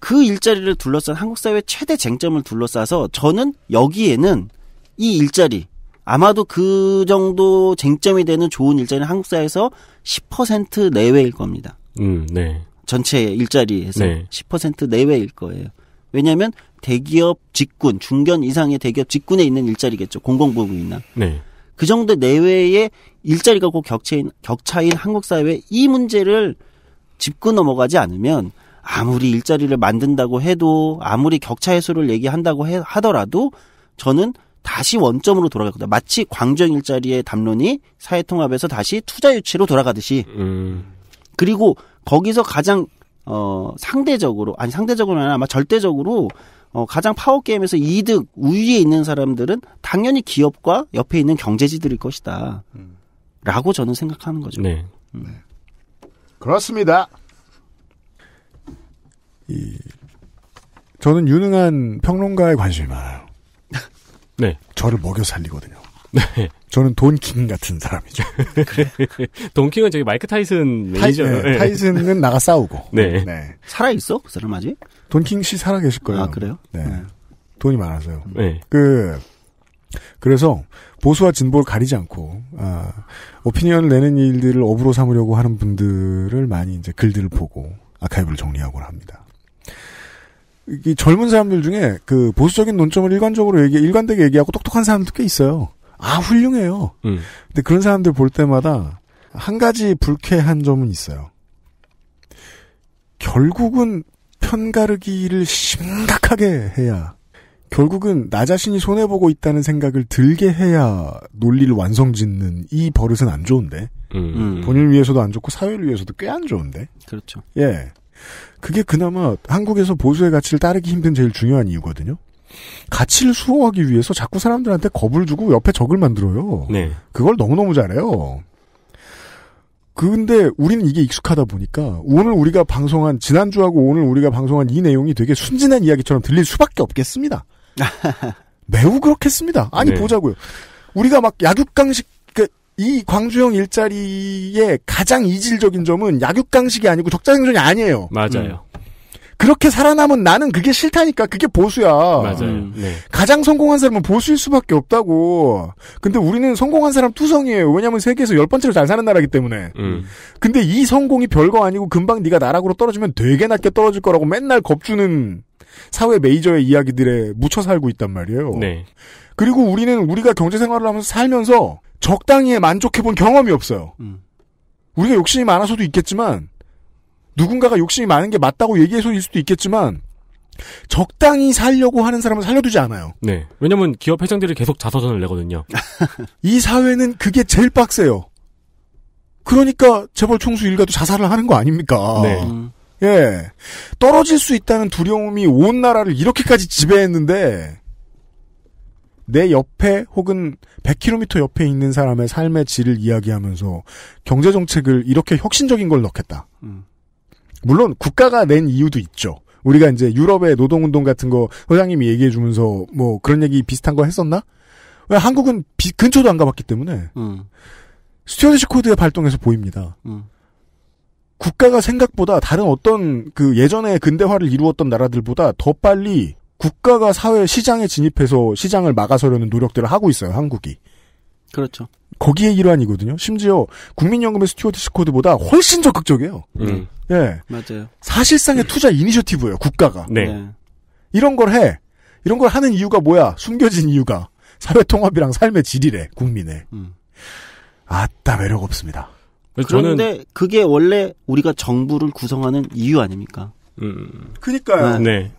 그 일자리를 둘러싼 한국 사회 최대 쟁점을 둘러싸서 저는 여기에는 이 일자리 아마도 그 정도 쟁점이 되는 좋은 일자리는 한국 사회에서 10% 내외일 겁니다.
음, 네.
전체 일자리에서 네. 10% 내외일 거예요. 왜냐하면 대기업 직군 중견 이상의 대기업 직군에 있는 일자리겠죠 공공 부문이나 네. 그 정도 내외의 일자리가 곧 격차인 격차인 한국 사회 에이 문제를 짚고 넘어가지 않으면 아무리 일자리를 만든다고 해도 아무리 격차 해소를 얘기한다고 하더라도 저는 다시 원점으로 돌아갈 거다. 마치 광주형 일자리의 담론이 사회통합에서 다시 투자 유치로 돌아가듯이. 음. 그리고 거기서 가장 어 상대적으로 아니 상대적으로는 아마 절대적으로 어 가장 파워 게임에서 이득 우위에 있는 사람들은 당연히 기업과 옆에 있는 경제지들일 것이다. 음. 라고 저는 생각하는 거죠. 네. 네. 그렇습니다. 이 저는 유능한
평론가에 관심이 많아요. 네. 저를 먹여 살리거든요. 네. 저는 돈킹 같은 사람이죠.
돈킹은 저기 마이크 타이슨 타이, 네, 네, 타이슨은
나가 싸우고. 네. 네. 살아 있어? 그 사람 아직? 돈킹 씨 살아 계실 거예요. 아 그래요? 네. 네. 돈이 많아서요. 네. 그 그래서 보수와 진보를 가리지 않고 아, 오피니언을 내는 일들을 업으로 삼으려고 하는 분들을 많이 이제 글들을 보고 아카이브를 정리하곤 합니다. 이 젊은 사람들 중에 그 보수적인 논점을 일관적으로 얘기, 일관되게 얘기하고 똑똑한 사람도 꽤 있어요. 아, 훌륭해요. 음. 근데 그런 사람들 볼 때마다 한 가지 불쾌한 점은 있어요. 결국은 편가르기를 심각하게 해야 결국은 나 자신이 손해보고 있다는 생각을 들게 해야 논리를 완성짓는 이 버릇은 안 좋은데 음. 음. 본인을 위해서도 안 좋고 사회를 위해서도 꽤 안 좋은데 그렇죠 예 그게 그나마 한국에서 보수의 가치를 따르기 힘든 제일 중요한 이유거든요. 가치를 수호하기 위해서 자꾸 사람들한테 겁을 주고 옆에 적을 만들어요. 네. 그걸 너무너무 잘해요. 근데 우리는 이게 익숙하다 보니까 오늘 우리가 방송한 지난주하고 오늘 우리가 방송한 이 내용이 되게 순진한 이야기처럼 들릴 수밖에 없겠습니다. 매우 그렇겠습니다. 아니 네. 보자고요. 우리가 막 약육강식 이 광주형 일자리의 가장 이질적인 점은 약육강식이 아니고 적자생존이 아니에요. 맞아요. 음. 그렇게 살아남은 나는 그게 싫다니까 그게 보수야. 맞아요. 음. 네. 가장 성공한 사람은 보수일 수밖에 없다고. 근데 우리는 성공한 사람 투성이에요. 왜냐하면 세계에서 열 번째로 잘 사는 나라기 때문에. 음. 근데 이 성공이 별거 아니고 금방 네가 나락으로 떨어지면 되게 낮게 떨어질 거라고 맨날 겁주는 사회 메이저의 이야기들에 묻혀 살고 있단 말이에요. 네. 그리고 우리는 우리가 경제 생활을 하면서 살면서 적당히 만족해본 경험이 없어요. 음. 우리가 욕심이 많아서도 있겠지만 누군가가 욕심이 많은 게 맞다고 얘기해서일 수도 있겠지만 적당히 살려고 하는 사람은 살려두지 않아요. 네. 왜냐면 기업 회장들이 계속 자서전을 내거든요. 이 사회는 그게 제일 빡세요. 그러니까 재벌 총수 일가도 자살을 하는 거 아닙니까? 네. 예. 떨어질 수 있다는 두려움이 온 나라를 이렇게까지 지배했는데 내 옆에 혹은 100km 옆에 있는 사람의 삶의 질을 이야기하면서 경제 정책을 이렇게 혁신적인 걸 넣겠다. 음. 물론 국가가 낸 이유도 있죠. 우리가 이제 유럽의 노동운동 같은 거 회장님이 얘기해 주면서 뭐 그런 얘기 비슷한 거 했었나? 왜 한국은 비, 근처도 안 가봤기 때문에 음. 스튜어디시 코드의 발동에서 보입니다. 음. 국가가 생각보다 다른 어떤 그 예전에 근대화를 이루었던 나라들보다 더 빨리 국가가 사회 시장에 진입해서 시장을 막아서려는 노력들을 하고 있어요, 한국이. 그렇죠. 거기에 일환이거든요. 심지어 국민연금의 스튜어드스 코드보다 훨씬 적극적이에요. 음. 음. 예. 맞아요. 사실상의 투자 이니셔티브예요, 국가가. 네. 네. 이런 걸 해. 이런 걸 하는 이유가 뭐야? 숨겨진 이유가 사회 통합이랑 삶의 질이래, 국민의.
음. 아따 매력 없습니다. 네, 그런데 저는... 그게 원래 우리가 정부를 구성하는 이유 아닙니까? 음. 그니까요. 네. 네.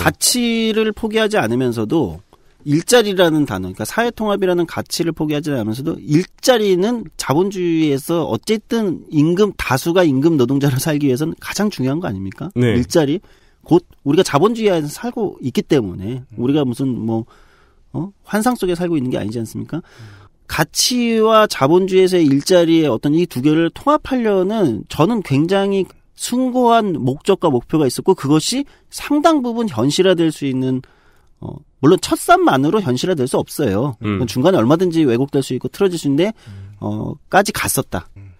네. 가치를 포기하지 않으면서도 일자리라는 단어, 그러니까 사회통합이라는 가치를 포기하지 않으면서도 일자리는 자본주의에서 어쨌든 임금 다수가 임금 노동자로 살기 위해서는 가장 중요한 거 아닙니까? 네. 일자리 곧 우리가 자본주의에서 살고 있기 때문에 우리가 무슨 뭐 어? 환상 속에 살고 있는 게 아니지 않습니까? 가치와 자본주의에서의 일자리의 어떤 이 두 개를 통합하려는 저는 굉장히 숭고한 목적과 목표가 있었고 그것이 상당 부분 현실화될 수 있는 어, 물론 첫산만으로 현실화될 수 없어요. 음. 중간에 얼마든지 왜곡될 수 있고 틀어질 수 있는데 음. 어, 까지 갔었다. 음.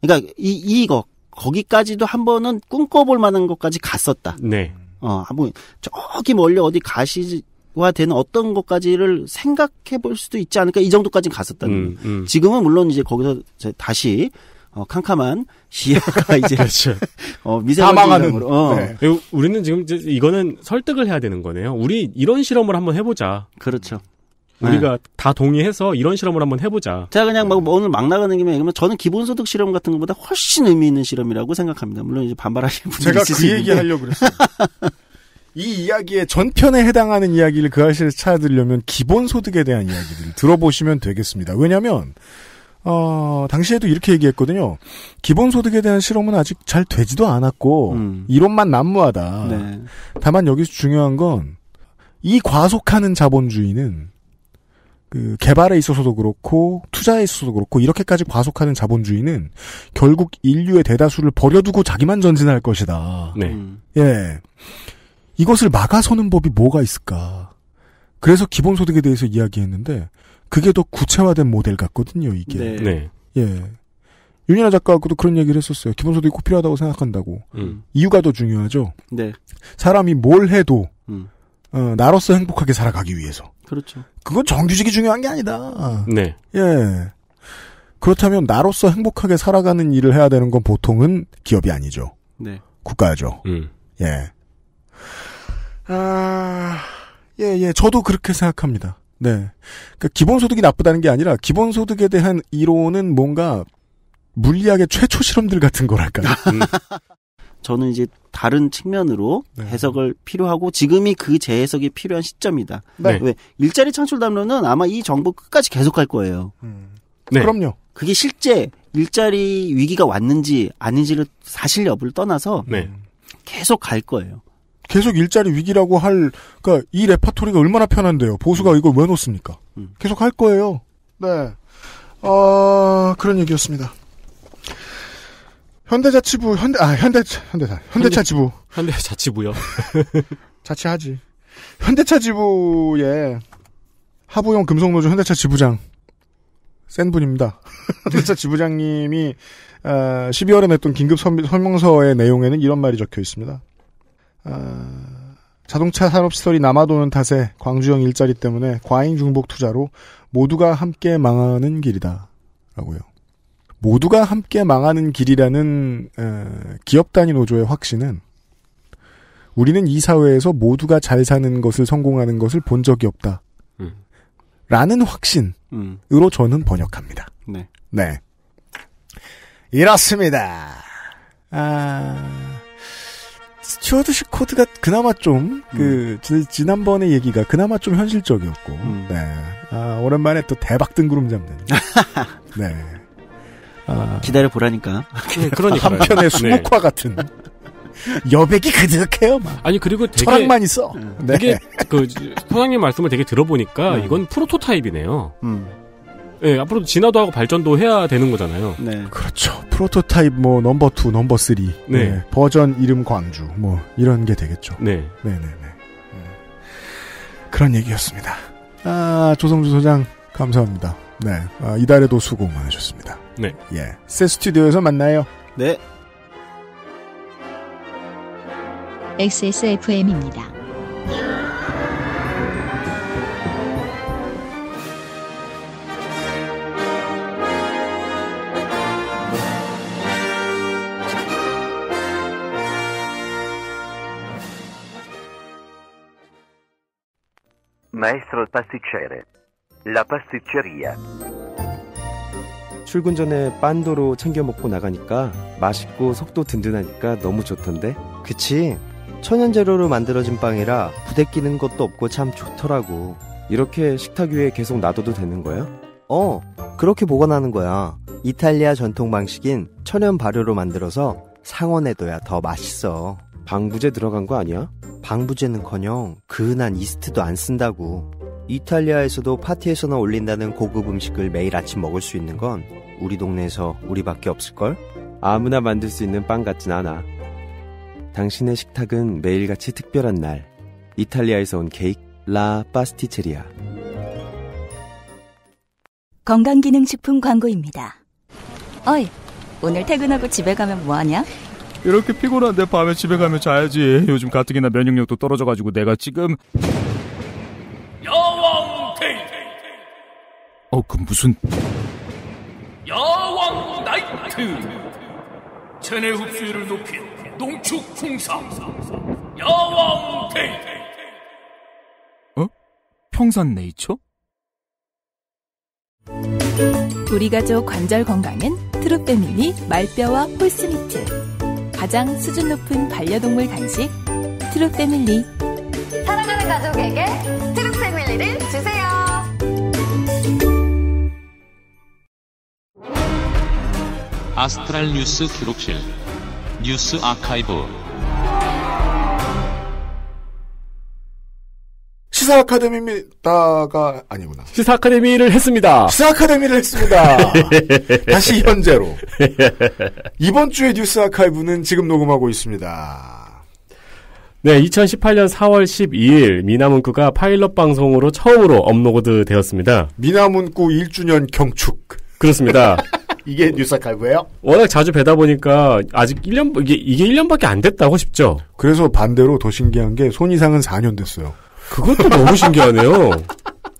그러니까 이 이거 거기까지도 한 번은 꿈꿔볼 만한 것까지 갔었다. 네. 어, 한번 저기 멀리 어디 가시 와 되는 어떤 것까지를 생각해 볼 수도 있지 않을까 이정도까지 갔었다는 음, 음. 지금은 물론 이제 거기서 다시 어, 캄캄한 시야가 이제 그렇죠. 어, 미세먼지로 어. 네. 네. 우리는 지금 이거는 설득을 해야 되는 거네요. 우리 이런 실험을 한번 해보자. 그렇죠. 네. 우리가 네. 다 동의해서 이런 실험을 한번 해보자. 제가 그냥 막 뭐 오늘 막 나가는 김에 그러면 저는 기본소득 실험 같은 것보다 훨씬 의미 있는 실험이라고 생각합니다. 물론 이제 반발하시는 분들 제가 그 얘기하려고 그랬어요. 이 이야기의 전편에
해당하는 이야기를 그아실에 찾아드리려면 기본소득에 대한 이야기를 들어보시면 되겠습니다. 왜냐하면 어, 당시에도 이렇게 얘기했거든요. 기본소득에 대한 실험은 아직 잘 되지도 않았고, 음. 이론만 난무하다. 네. 다만 여기서 중요한 건, 이 과속하는 자본주의는, 그, 개발에 있어서도 그렇고, 투자에 있어서도 그렇고, 이렇게까지 과속하는 자본주의는, 결국 인류의 대다수를 버려두고 자기만 전진할 것이다. 네. 음. 예. 이것을 막아서는 법이 뭐가 있을까. 그래서 기본소득에 대해서 이야기했는데, 그게 더 구체화된 모델 같거든요, 이게. 네. 네. 예. 윤희나 작가하고도 그런 얘기를 했었어요. 기본소득이 꼭 필요하다고 생각한다고. 음. 이유가 더 중요하죠. 네. 사람이 뭘 해도 음. 어, 나로서 행복하게 살아가기 위해서. 그렇죠. 그건 정규직이 중요한 게 아니다. 네. 예. 그렇다면 나로서 행복하게 살아가는 일을 해야 되는 건 보통은 기업이 아니죠. 네. 국가죠. 음. 예. 아, 예, 예. 저도 그렇게 생각합니다. 네. 그러니까 기본소득이 나쁘다는 게 아니라 기본소득에 대한 이론은 뭔가 물리학의 최초 실험들 같은 거랄까.
음. 저는 이제 다른 측면으로 네. 해석을 필요하고 지금이 그 재해석이 필요한 시점이다. 네. 왜 일자리 창출 담론은 아마 이 정부 끝까지 계속할 거예요. 음. 네. 그럼요. 그게 실제 일자리 위기가 왔는지 아닌지를 사실 여부를 떠나서 네. 음. 계속 갈 거예요. 계속 일자리 위기라고 할, 그니까
이 레파토리가 얼마나 편한데요. 보수가 이걸 왜 놓습니까? 음. 계속 할 거예요. 네. 어, 그런 얘기였습니다. 현대자치부, 현대, 아, 현대, 현대자, 현대차치부
현대, 현대자치부요.
자치하지. 현대차지부의 하부용 금속노조 현대차지부장. 센 분입니다. 현대차지부장님이 12월에 아, 냈던 긴급 설명서의 내용에는 이런 말이 적혀 있습니다. 아, 자동차 산업시설이 남아도는 탓에 광주형 일자리 때문에 과잉 중복 투자로 모두가 함께 망하는 길이다. 라고요. 모두가 함께 망하는 길이라는 어, 기업 단위 노조의 확신은 우리는 이 사회에서 모두가 잘 사는 것을 성공하는 것을 본 적이 없다. 음. 라는 확신으로 음. 저는 번역합니다. 네. 네. 이렇습니다. 아... 스튜어드십 코드가 그나마 좀, 그, 음. 지난번의 얘기가 그나마 좀 현실적이었고, 음. 네. 아, 오랜만에 또 대박 뜬구름 잡는.
네. 아, 기다려보라니까. 네, 그러니까. 한편의 네. 수목화 네. 같은. 여백이 그득해요, 막. 아니, 그리고 되게. 철학만 있어. 음. 네. 되게,
그, 소장님 말씀을 되게 들어보니까, 음. 이건 프로토타입이네요. 음. 예, 앞으로도 진화도 하고 발전도 해야 되는 거잖아요. 네. 그렇죠.
프로토타입 뭐 넘버 2, 넘버 3. 네. 네. 버전 이름 광주 뭐 이런 게 되겠죠. 네. 네, 네, 네. 예. 그런 얘기였습니다. 아, 조성주 소장 감사합니다. 네. 아, 이달에도 수고 많으셨습니다. 네. 예. 새 스튜디오에서 만나요.
네.
XSFM입니다. Maestro pasticcere.
출근 전에 빤도로 챙겨 먹고 나가니까 맛있고 속도 든든하니까 너무 좋던데. 그치? 천연 재료로 만들어진 빵이라 부대 끼는 것도 없고 참 좋더라고. 이렇게 식탁 위에 계속 놔둬도 되는 거야? 어, 그렇게 보관하는 거야. 이탈리아 전통 방식인 천연 발효로 만들어서 상온에 둬야 더 맛있어. 방부제 들어간 거 아니야? 방부제는커녕 그은한 이스트도 안 쓴다고. 이탈리아에서도 파티에서나 올린다는 고급 음식을 매일 아침 먹을 수 있는 건 우리 동네에서 우리밖에 없을걸? 아무나 만들 수 있는 빵 같진 않아. 당신의 식탁은 매일같이 특별한 날. 이탈리아에서 온 케이크 라 파스티체리아.
건강기능식품 광고입니다. 어이, 오늘 퇴근하고 집에 가면 뭐하냐? 이렇게 피곤한데 밤에 집에 가면 자야지. 요즘 가뜩이나 면역력도 떨어져가지고 내가 지금
야왕 데이
어그 무슨 야왕 나이트 체내 흡수율을 높인 농축 풍상 야왕 데이 어 평산 네이처? 우리 가족 관절 건강은 트루페밀니 말뼈와 폴스미트 가장 수준 높은 반려동물 간식 트루 패밀리 사랑하는 가족에게
트루 패밀리를 주세요.
아스트랄 뉴스 기록실 뉴스 아카이브
시사 아카데미다가 아니구나. 시사 아카데미를 했습니다. 시사 아카데미를 했습니다.
다시 현재로.
이번 주의 뉴스 아카이브는 지금 녹음하고 있습니다.
네, 2018년 4월 12일 미나문구가 파일럿 방송으로 처음으로 업로드 되었습니다. 미나문구 1주년 경축. 그렇습니다.
이게 뉴스 아카이브예요?
워낙 자주 배다 보니까 아직 1년 이게
이게 1년밖에 안 됐다고 싶죠. 그래서 반대로 더 신기한 게 손이상은 4년 됐어요. 그것도
너무 신기하네요.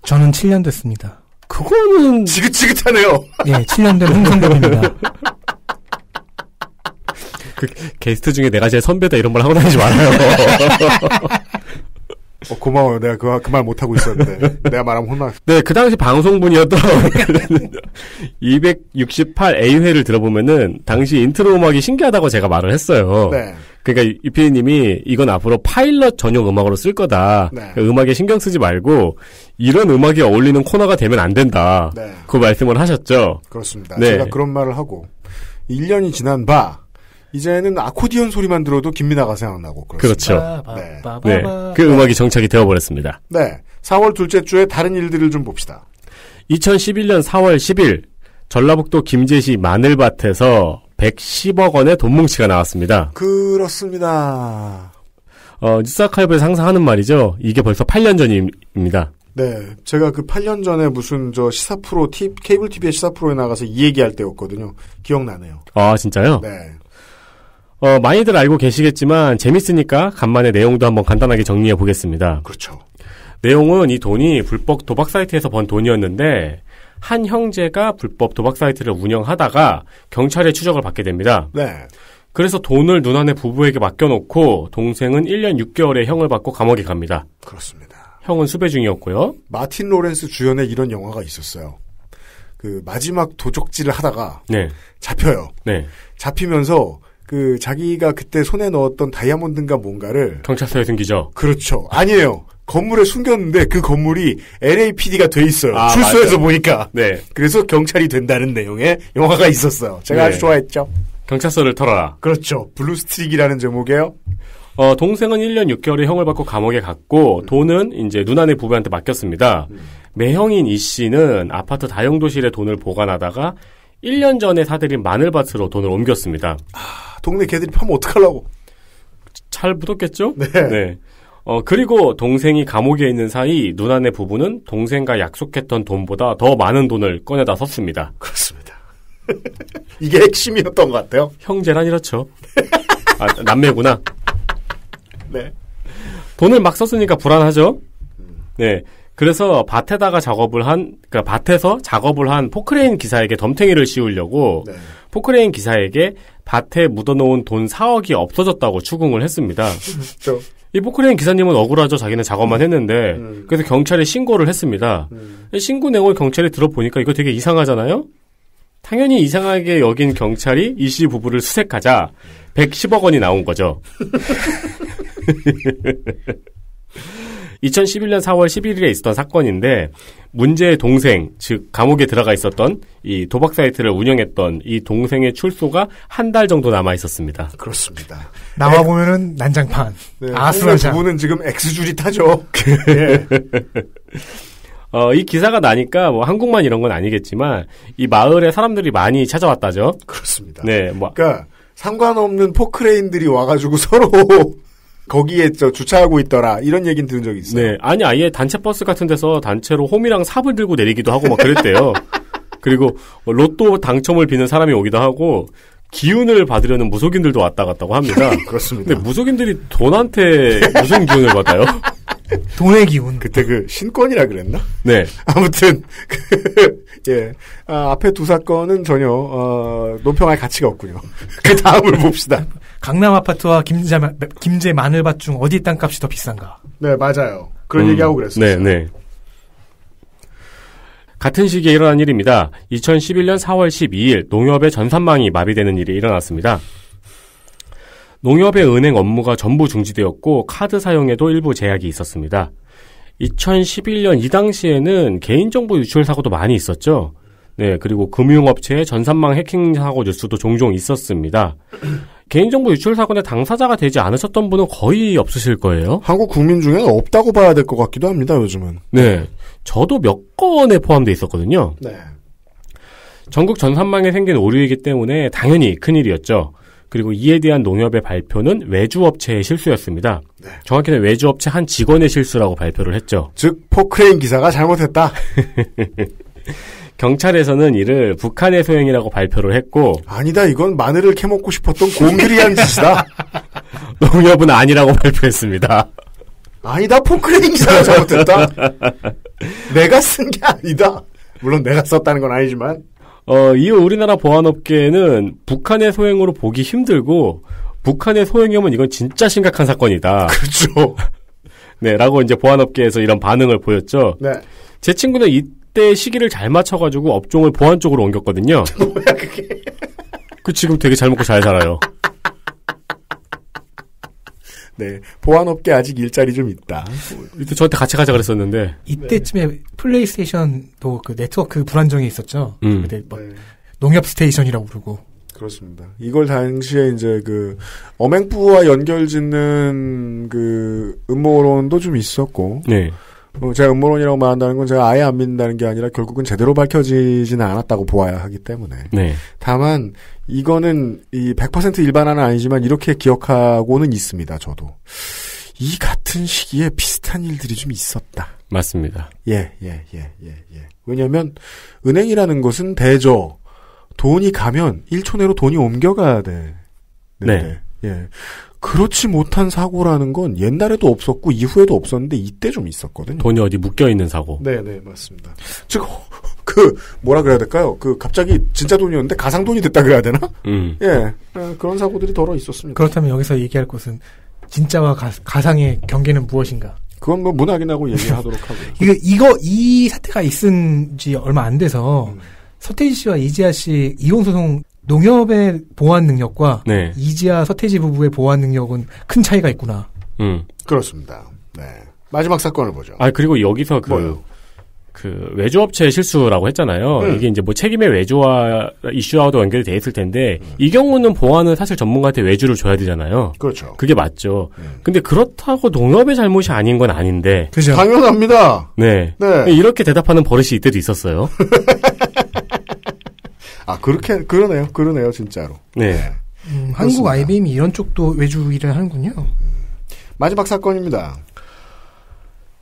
저는 7년 됐습니다. 그거는 지긋지긋하네요. 예, 7년 된 홍성갑입니다.
그 게스트 중에 내가 제일 선배다 이런 말 하고 다니지 말아요.
어, 고마워요. 내가 그, 그말 못하고 있었는데. 내가 말하면 혼나. 네, 그 당시 방송분이었던
268A회를 들어보면은, 당시 인트로 음악이 신기하다고 제가 말을 했어요. 네. 그러니까 유피디님이 이건 앞으로 파일럿 전용 음악으로 쓸 거다. 네. 그러니까 음악에 신경 쓰지 말고 이런 음악이 어울리는 코너가 되면 안 된다. 네. 그 말씀을 하셨죠.
그렇습니다. 네. 제가 그런 말을 하고 1년이 지난 바 이제는 아코디언 소리만 들어도 김민아가 생각나고 그렇습니다. 그렇죠. 네.
네. 그 음악이 정착이 되어버렸습니다.
네. 4월 둘째 주에 다른 일들을 좀 봅시다.
2011년 4월 10일 전라북도 김제시 마늘밭에서 110억 원의 돈 뭉치가 나왔습니다.
그렇습니다.
어, 뉴스아카이브에서 항상 하는 말이죠. 이게 벌써 8년 전입니다.
네. 제가 그 8년 전에 무슨 저 시사 프로, 티, 케이블 TV의 시사 프로에 나가서 이 얘기할 때였거든요. 기억나네요.
아, 진짜요? 네. 어, 많이들 알고 계시겠지만 재밌으니까 간만에 내용도 한번 간단하게 정리해 보겠습니다. 그렇죠. 내용은 이 돈이 불법 도박 사이트에서 번 돈이었는데 한 형제가 불법 도박 사이트를 운영하다가 경찰의 추적을 받게 됩니다. 네. 그래서 돈을 누나네 부부에게 맡겨놓고 동생은 1년 6개월의 형을 받고 감옥에 갑니다. 그렇습니다.
형은 수배 중이었고요. 마틴 로렌스 주연의 이런 영화가 있었어요. 그 마지막 도적질을 하다가 네. 잡혀요. 네. 잡히면서 그 자기가 그때 손에 넣었던 다이아몬드인가 뭔가를
경찰서에 숨기죠. 그렇죠.
아니에요. 건물에 숨겼는데 그 건물이 LAPD가 돼 있어요. 아, 출소해서 맞아. 보니까. 네. 그래서 경찰이 된다는 내용의
영화가 있었어요. 제가 네. 아주 좋아했죠. 경찰서를 털어라. 그렇죠. 블루스트릭이라는 제목이에요. 어, 동생은 1년 6개월의 형을 받고 감옥에 갔고 음. 돈은 이제 누나네 부부한테 맡겼습니다. 음. 매형인 이 씨는 아파트 다용도실에 돈을 보관하다가 1년 전에 사들인 마늘밭으로 돈을 옮겼습니다.
아, 동네 개들이 파면 어떡하려고. 잘 묻었겠죠?
네. 네. 어, 그리고 동생이 감옥에 있는 사이 누나네 부부는 동생과 약속했던 돈보다 더 많은 돈을 꺼내다 썼습니다. 그렇습니다. 이게 핵심이었던 것 같아요. 형제란 이렇죠. 아, 남매구나. 네. 돈을 막 썼으니까 불안하죠? 네. 그래서 밭에다가 작업을 한, 그니까 밭에서 작업을 한 포크레인 기사에게 덤탱이를 씌우려고 네. 포크레인 기사에게 밭에 묻어놓은 돈 4억이 없어졌다고 추궁을 했습니다. 그렇죠. 이 포크레인 기사님은 억울하죠. 자기는 작업만 음. 했는데. 음. 그래서 경찰에 신고를 했습니다. 음. 신고 내용을 경찰에 들어보니까 이거 되게 이상하잖아요? 당연히 이상하게 여긴 경찰이 이 씨 부부를 수색하자 110억 원이 나온 거죠. 2011년 4월 11일에 있었던 사건인데 문제의 동생, 즉 감옥에 들어가 있었던 이 도박 사이트를 운영했던 이 동생의 출소가 한 달 정도 남아 있었습니다. 그렇습니다.
나와 네. 보면은 난장판. 네, 아수라 부부는 그러니까 지금 X줄이 타죠. 그, 예.
예. 어, 이 기사가 나니까 뭐 한국만 이런 건 아니겠지만 이 마을에 사람들이 많이 찾아왔다죠. 그렇습니다. 네, 뭐
그러니까 상관없는 포크레인들이 와가지고 서로 거기에 저 주차하고 있더라 이런 얘기는 들은 적이 있어요. 네, 아니
아예 단체 버스 같은 데서 단체로 홈이랑 삽을 들고 내리기도 하고 막 그랬대요. 그리고 로또 당첨을 비는 사람이 오기도 하고 기운을 받으려는 무속인들도 왔다 갔다고 합니다.
그렇습니다. 근데 무속인들이 돈한테 무슨 기운을 받아요?
돈의
기운. 그때 그 신권이라 그랬나? 네. 아무튼 그, 예 아, 앞에 두 사건은 전혀 어, 논평할 가치가 없군요. 그 다음을 봅시다.
강남 아파트와 김제, 김제 마늘밭 중 어디 땅값이 더 비싼가? 네, 맞아요. 그런 음,
얘기하고 그랬어요.
네, 네. 같은 시기에 일어난 일입니다. 2011년 4월 12일 농협의 전산망이 마비되는 일이 일어났습니다. 농협의 은행 업무가 전부 중지되었고 카드 사용에도 일부 제약이 있었습니다. 2011년 이 당시에는 개인정보 유출 사고도 많이 있었죠. 네, 그리고 금융업체의 전산망 해킹 사고 뉴스도 종종 있었습니다. 개인정보 유출 사건의 당사자가 되지 않으셨던 분은 거의 없으실 거예요. 한국 국민
중에는 없다고 봐야 될 것 같기도 합니다, 요즘은.
네. 저도 몇 건에 포함되어 있었거든요. 네. 전국 전산망에 생긴 오류이기 때문에 당연히 큰일이었죠. 그리고 이에 대한 농협의 발표는 외주업체의 실수였습니다. 네. 정확히는 외주업체 한 직원의 실수라고 발표를 했죠. 즉, 포크레인 기사가 잘못했다. 경찰에서는 이를 북한의 소행이라고 발표를 했고
아니다 이건 마늘을 캐먹고 싶었던 곰들이 한 짓이다.
농협은 아니라고 발표했습니다.
아니다 포크레인 기사가 잘못됐다. 내가 쓴 게 아니다. 물론 내가 썼다는 건 아니지만
어, 이후 우리나라 보안업계에는 북한의 소행으로 보기 힘들고 북한의 소행이면 이건 진짜 심각한 사건이다. 그렇죠. 네, 라고 이제 보안업계에서 이런 반응을 보였죠. 네. 제 친구는 이 그때 시기를 잘 맞춰가지고 업종을 보안 쪽으로 옮겼거든요. 뭐야 그게? 그 지금 되게 잘 먹고 잘 살아요.
네, 보안업계 아직 일자리 좀 있다. 이때 저한테 같이 가자
그랬었는데.
이때쯤에 플레이스테이션도 그 네트워크 불안정이 있었죠. 음. 그때 뭐 네. 농협 스테이션이라고 부르고. 그렇습니다.
이걸 당시에 이제 그 어맹부와 연결짓는 그 음모론도 좀 있었고. 네. 뭐 제가 음모론이라고 말한다는 건 제가 아예 안 믿는다는 게 아니라 결국은 제대로 밝혀지지는 않았다고 보아야 하기 때문에. 네. 다만 이거는 이 100% 일반화는 아니지만 이렇게 기억하고는 있습니다. 저도 이 같은 시기에 비슷한 일들이 좀 있었다. 맞습니다. 예, 예, 예, 예, 예. 왜냐하면 은행이라는 것은 대저 돈이 가면 1초 내로 돈이 옮겨가야 돼. 네. 예. 그렇지 못한 사고라는 건 옛날에도 없었고 이후에도 없었는데 이때 좀 있었거든요. 돈이 어디 묶여 있는 사고. 네, 네, 맞습니다. 즉그 뭐라 그래야 될까요? 그 갑자기 진짜 돈이었는데 가상 돈이 됐다 그래야 되나? 음. 예, 예 그런 사고들이 더러 있었습니다.
그렇다면 여기서 얘기할 것은 진짜와 가, 상의 경계는 무엇인가?
그건 뭐문학이하고 얘기하도록 하고.
이거 이거 이 사태가 있은 지 얼마 안 돼서. 음. 서태지 씨와 이지아 씨 이혼 소송 농협의 보안 능력과 네. 이지아 서태지 부부의 보안 능력은 큰 차이가 있구나. 음. 그렇습니다. 네.
마지막 사건을 보죠.
아, 그리고 여기서 그, 뭐요? 그, 외주업체의 실수라고 했잖아요. 음. 이게 이제 뭐 책임의 외주와 이슈와도 연결이 돼 있을 텐데, 음. 이 경우는 보안은 사실 전문가한테 외주를 줘야 되잖아요. 그렇죠. 그게 맞죠. 음. 근데 그렇다고 농협의 잘못이 아닌 건 아닌데. 그죠.
당연합니다.
네. 네. 이렇게 대답하는 버릇이 이때도 있었어요.
아 그렇게 그러네요. 그러네요, 진짜로. 네. 네.
음, 한국 IBM이 이런 쪽도 외주 일을 하는군요. 음.
마지막 사건입니다.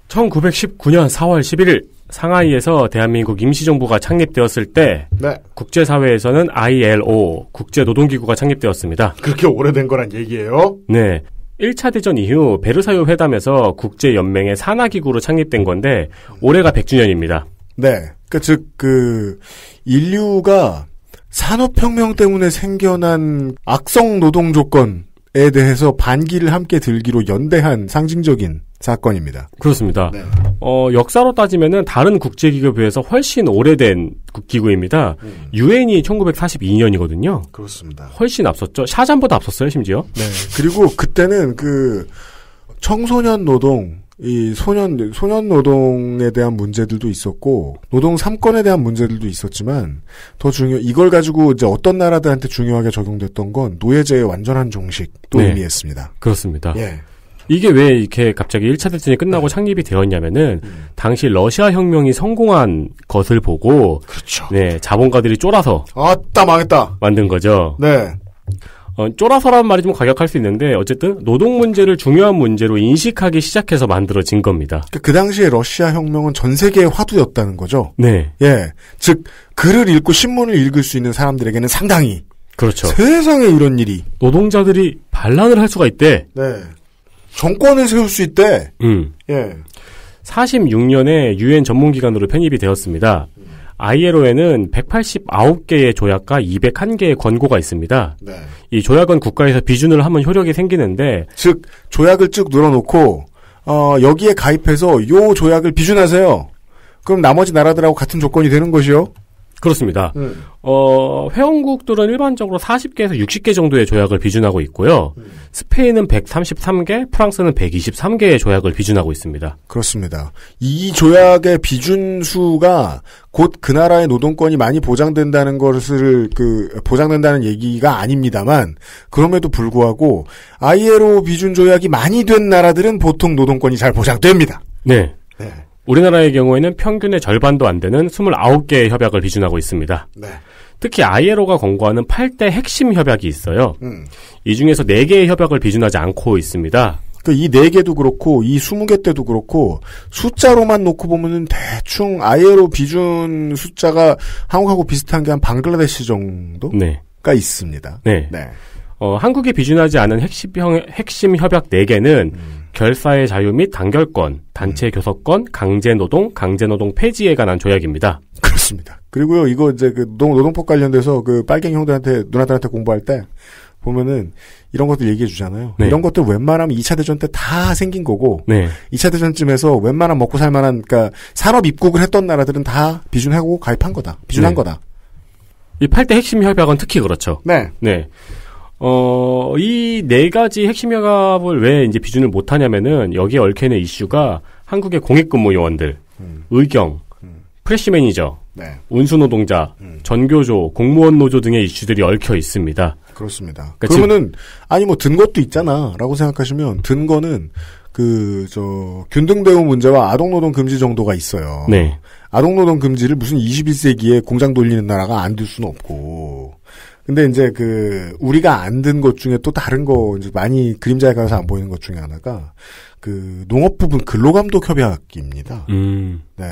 1919년 4월 11일 상하이에서 대한민국 임시정부가 창립되었을 때 네. 국제사회에서는 ILO 국제노동기구가 창립되었습니다.
그렇게 오래된 거란 얘기예요? 네.
1차 대전 이후 베르사유 회담에서 국제연맹의 산하기구로 창립된 건데 올해가 100주년입니다.
네. 그, 즉, 그, 인류가 산업혁명 때문에 생겨난 악성 노동 조건에 대해서 반기를 함께 들기로 연대한 상징적인 사건입니다. 그렇습니다. 네.
어, 역사로 따지면은 다른 국제기구에 비해서 훨씬 오래된 기구입니다. 음. 유엔이 음. 1942년이거든요. 그렇습니다. 훨씬 앞섰죠. 샤잔보다 앞섰어요, 심지어.
네.
그리고 그때는 그 청소년 노동, 이 소년 소년 노동에 대한 문제들도 있었고 노동 삼권에 대한 문제들도 있었지만 더 중요 이걸 가지고 이제 어떤 나라들한테 중요하게 적용됐던 건 노예제의 완전한 종식도 네. 의미했습니다.
그렇습니다. 예. 이게 왜 이렇게 갑자기 1차 대전이 끝나고 네. 창립이 되었냐면은 음. 당시 러시아 혁명이 성공한 것을 보고 그렇죠. 네, 자본가들이 쫄아서 아따 망했다. 만든 거죠. 네. 어, 쫄아서라는 말이 좀 과격할 수 있는데 어쨌든 노동 문제를 중요한 문제로 인식하기 시작해서 만들어진 겁니다.
그, 그 당시에 러시아 혁명은 전 세계의 화두였다는 거죠. 네. 예. 즉 글을 읽고 신문을 읽을 수 있는 사람들에게는 상당히 그렇죠. 세상에 이런 일이 노동자들이 반란을 할 수가 있대. 네. 정권을 세울 수 있대. 음. 예.
46년에 유엔 전문기관으로 편입이 되었습니다. ILO에는 189개의 조약과 201개의 권고가 있습니다. 네. 이 조약은 국가에서 비준을 하면 효력이
생기는데 즉 조약을 쭉 늘어놓고 어, 여기에 가입해서 요 조약을 비준하세요. 그럼 나머지 나라들하고 같은 조건이 되는 것이요. 그렇습니다.
음. 어, 회원국들은 일반적으로 40개에서 60개 정도의 조약을 비준하고 있고요. 음. 스페인은 133개, 프랑스는 123개의 조약을 비준하고 있습니다.
그렇습니다. 이 조약의 비준수가 곧 그 나라의 노동권이 많이 보장된다는 것을 그 보장된다는 얘기가 아닙니다만 그럼에도 불구하고 ILO 비준 조약이 많이 된 나라들은 보통 노동권이 잘 보장됩니다. 네.
네. 우리나라의 경우에는 평균의 절반도 안 되는 29개의 협약을 비준하고 있습니다. 네. 특히 ILO가 권고하는 8대 핵심 협약이 있어요. 음. 이 중에서 4개의
협약을 비준하지 않고 있습니다. 그 이 4개도 그렇고 이 20개 때도 그렇고 숫자로만 놓고 보면은 대충 ILO 비준 숫자가 한국하고 비슷한 게 한 방글라데시 네. 정도가 네. 있습니다. 네.
네. 어, 한국이 비준하지 않은 핵심, 핵심 협약 4개는 음. 결사의 자유 및 단결권, 단체 음. 교섭권, 강제노동, 강제노동 폐지에 관한 조약입니다. 그렇습니다.
그리고요, 이거 이제 그 노동, 노동법 관련돼서 그 빨갱이 형들한테, 누나들한테 공부할 때 보면은 이런 것들 얘기해 주잖아요. 네. 이런 것들 웬만하면 2차 대전 때 다 생긴 거고 네. 2차 대전쯤에서 웬만한 먹고 살 만한 그니까 산업 입국을 했던 나라들은 다 비준하고 가입한 거다. 비준한 네. 거다.
이 8대 핵심 협약은 특히 그렇죠. 네. 네. 어, 이 네 가지 핵심 연합을 왜 이제 비준을 못 하냐면은 여기에 얽혀있는 이슈가 한국의 공익근무 요원들, 음. 의경, 음. 프레시 매니저, 네. 운수노동자, 음. 전교조, 공무원 노조 등의 이슈들이 얽혀 있습니다.
그렇습니다. 그러니까 그러면은 아니 뭐든 것도 있잖아라고 생각하시면 든 거는 그저 균등 배우 문제와 아동 노동 금지 정도가 있어요. 네. 아동 노동 금지를 무슨 21세기에 공장 돌리는 나라가 안 될 수는 없고 근데 이제 그 우리가 안 든 것 중에 또 다른 거 이제 많이 그림자에 가서 안 보이는 것 중에 하나가 그 농업 부분 근로감독 협약입니다. 음. 네.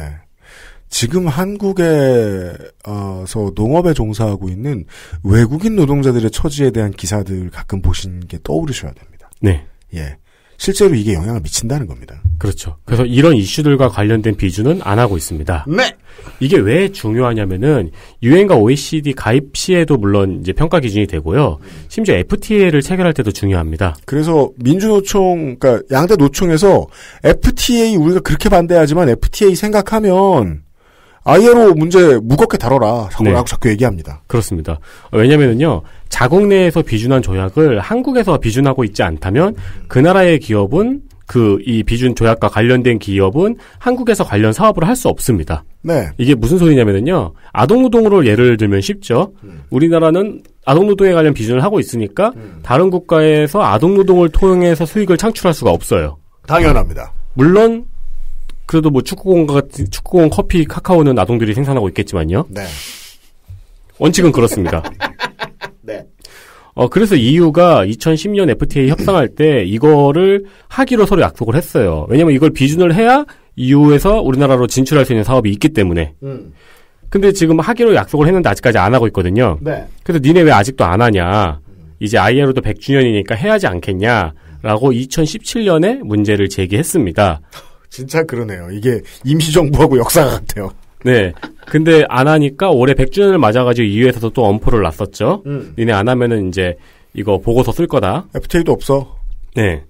지금 한국에서 어 농업에 종사하고 있는 외국인 노동자들의 처지에 대한 기사들 가끔 보시는 게 떠오르셔야 됩니다. 네. 예. 실제로 이게 영향을 미친다는 겁니다. 그렇죠. 그래서 이런 이슈들과
관련된 비준은 안 하고 있습니다. 네. 이게 왜 중요하냐면은 유엔과 OECD 가입 시에도 물론 이제 평가 기준이 되고요. 심지어 FTA를 체결할 때도 중요합니다.
그래서 민주노총 그러니까 양대 노총에서 FTA 우리가 그렇게 반대하지만 FTA 생각하면 ILO 문제 무겁게 다뤄라. 라고 네. 자꾸
얘기합니다. 그렇습니다. 왜냐면은요, 자국 내에서 비준한 조약을 한국에서 비준하고 있지 않다면 그 나라의 기업은 그 이 비준 조약과 관련된 기업은 한국에서 관련 사업을 할 수 없습니다. 네. 이게 무슨 소리냐면요. 아동노동으로 예를 들면 쉽죠. 음. 우리나라는 아동노동에 관련 비준을 하고 있으니까 음. 다른 국가에서 아동노동을 통해서 수익을 창출할 수가 없어요. 당연합니다. 물론 그래도 뭐 축구공 같은 축구공 커피 카카오는 아동들이 생산하고 있겠지만요. 네. 원칙은 그렇습니다. 어, 그래서 EU가 2010년 FTA 협상할 때 이거를 하기로 서로 약속을 했어요. 왜냐면 이걸 비준을 해야 EU에서 우리나라로 진출할 수 있는 사업이 있기 때문에. 음. 근데 지금 하기로 약속을 했는데 아직까지 안 하고 있거든요. 네. 그래서 니네 왜 아직도 안 하냐. 이제 ILO도 100주년이니까 해야지 않겠냐. 라고 2017년에 문제를 제기했습니다.
진짜 그러네요. 이게 임시정부하고 역사가 같아요.
네. 근데 안 하니까 올해 100주년을 맞아가지고 이 u 에서도또 엄포를 났었죠 음. 니네 안 하면은 이제 이거 보고서 쓸 거다. FTA도 없어. 네.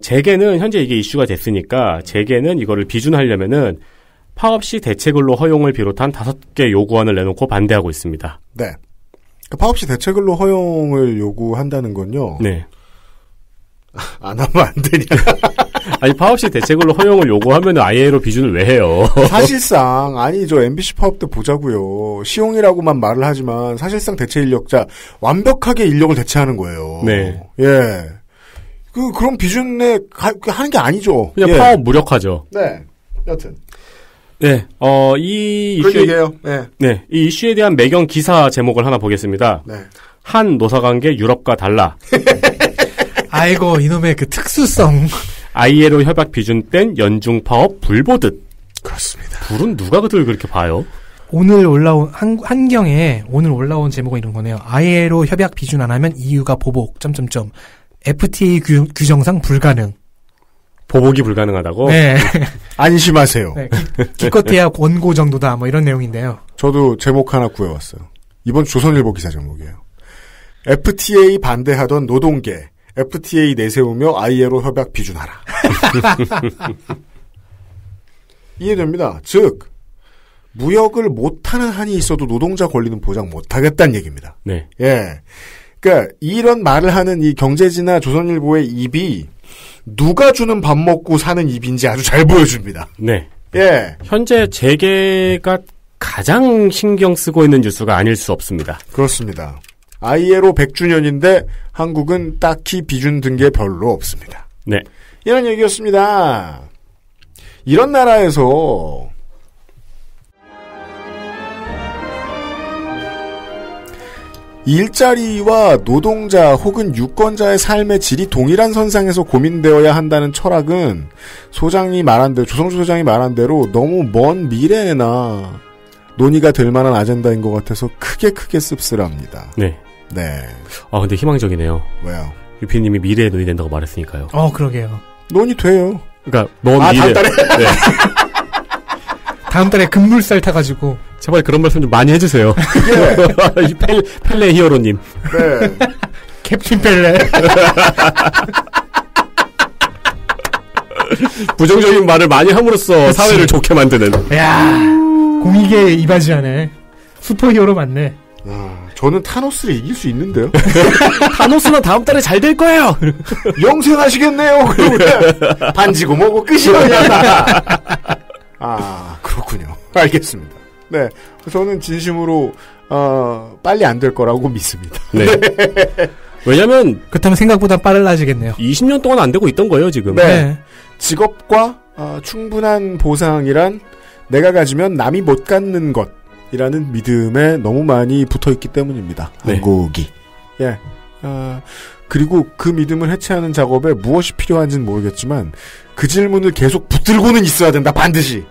재계는 현재 이게 이슈가 됐으니까 재계는 이거를 비준하려면은 파업 시 대체근로 허용을 비롯한 다섯 개 요구안을 내놓고 반대하고 있습니다.
네. 그 파업 시 대체근로 허용을 요구한다는 건요.
네. 안 하면 안 되냐. 아니 파업시 대책으로 허용을 요구하면 ILO 비준을 왜 해요?
사실상 아니 저 MBC 파업 때 보자고요. 시용이라고만 말을 하지만 사실상 대체 인력자 완벽하게 인력을 대체하는 거예요. 네. 예. 그 그런 비준에 가, 하는 게 아니죠. 그냥 예. 파업 무력화죠. 네.
여튼.
네, 어, 이 이슈. 예요 네. 네. 이 이슈에 대한 매경 기사 제목을 하나 보겠습니다. 네. 한 노사관계 유럽과 달라. 아이고, 이놈의 그 특수성. ILO 협약 비준 땐 연중 파업 불보듯. 그렇습니다. 불은 누가 그들 그렇게 봐요?
오늘 올라온 한, 한경에 오늘 올라온 제목은 이런 거네요. ILO 협약 비준 안 하면 이유가 보복. 점점점. FTA 규, 규정상 불가능.
보복이 불가능하다고?
네.
안심하세요. 네, 기, 기껏해야
권고 정도다. 뭐 이런 내용인데요.
저도 제목 하나 구해왔어요. 이번 조선일보 기사 제목이에요. FTA 반대하던 노동계 FTA 내세우며 ILO 협약 비준하라. 이해됩니다. 즉 무역을 못하는 한이 있어도 노동자 권리는 보장 못하겠다는 얘기입니다. 네. 예. 그러니까 이런 말을 하는 이 경제지나 조선일보의 입이 누가 주는 밥 먹고 사는 입인지 아주 잘 보여줍니다. 네. 예. 현재 재계가 가장 신경 쓰고 있는 뉴스가 아닐 수 없습니다. 그렇습니다. ILO 100주년인데 한국은 딱히 비준 등게 별로 없습니다. 네. 이런 얘기였습니다. 이런 나라에서 일자리와 노동자 혹은 유권자의 삶의 질이 동일한 선상에서 고민되어야 한다는 철학은 소장이 말한 대로 조성주 소장이 말한 대로 너무 먼 미래에나 논의가 될 만한 아젠다인 것 같아서 크게 크게 씁쓸합니다.
네. 네. 아 근데 희망적이네요. 왜요? 유피님이 미래에 논이 된다고 말했으니까요. 어 그러게요.
논이 돼요. 그러니까 넌 아, 미래. 네. 다음 달에. 네. 다음 달에 급물살 타가지고.
제발 그런 말씀 좀 많이 해주세요. 이 펠, 펠레 히어로님. 네.
캡틴 펠레.
부정적인 말을 많이 함으로써 그치. 사회를
좋게 만드는.
야 공익에 이바지하네. 슈퍼히어로 맞네.
음. 저는 타노스를 이길 수 있는데요.
타노스는 다음 달에 잘 될 거예요.
영생하시겠네요. 반지고 뭐고 끝이거냐. 네. 아 그렇군요. 알겠습니다. 네, 저는 진심으로 어, 빨리 안 될 거라고 믿습니다. 네. 네.
왜냐면 그렇다면 생각보다 빨라지겠네요.
20년 동안 안 되고 있던 거예요 지금. 네. 네. 직업과 어, 충분한 보상이란 내가 가지면 남이 못 갖는 것. 이라는 믿음에 너무 많이 붙어 있기 때문입니다. 네. 한국이. 예. 어, 그리고 그 믿음을 해체하는 작업에 무엇이 필요한지는 모르겠지만 그 질문을 계속 붙들고는 있어야 된다 반드시.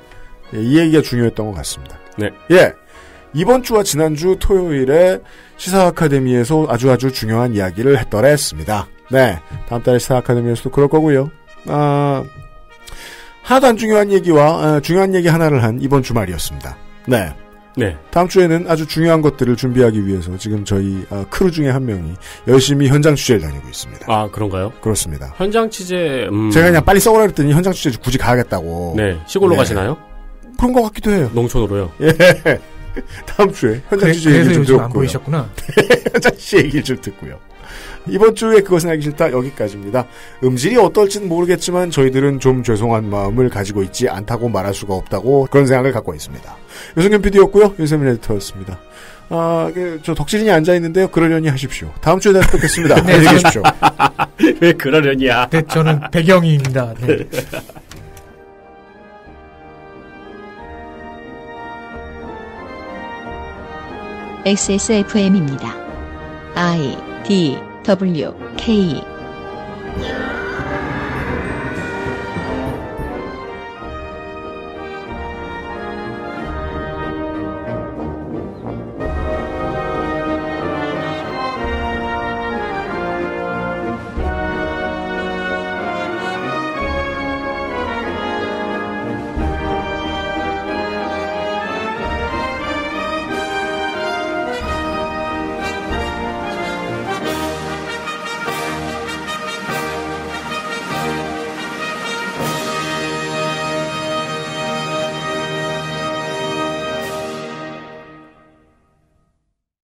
예, 이 얘기가 중요했던 것 같습니다. 네. 예. 이번 주와 지난주 토요일에 시사 아카데미에서 아주 아주 중요한 이야기를 했더라 했습니다. 네. 다음 달에 시사 아카데미에서도 그럴 거고요. 아, 하나도 안 중요한 얘기와 아, 중요한 얘기 하나를 한 이번 주말이었습니다. 네. 네. 다음 주에는 아주 중요한 것들을 준비하기 위해서 지금 저희 어, 크루 중에 한 명이 열심히 현장 취재를 다니고 있습니다. 아 그런가요? 그렇습니다.
현장 취재 음... 제가
그냥 빨리 써오라 그랬더니 현장 취재 굳이 가야겠다고. 네. 시골로 네. 가시나요? 그런 것 같기도 해요. 농촌으로요. 예. 다음 주에
현장 그래, 취재 얘기 좀 듣고.
안 보이셨구나. 현장 취재 얘기 좀 듣고요. 이번 주에 그것은 알기 싫다 여기까지입니다. 음질이 어떨지는 모르겠지만 저희들은 좀 죄송한 마음을 가지고 있지 않다고 말할 수가 없다고 그런 생각을 갖고 있습니다. 유승균 PD였고요. 윤세민 에디터였습니다. 아, 저 덕질인이 앉아있는데요. 그러려니 하십시오. 다음 주에 다시 뵙겠습니다. 네, 안녕히 계십시오. 왜
그러려니야. 네, 저는
배경이입니다. 네. XSFM입니다. I D W K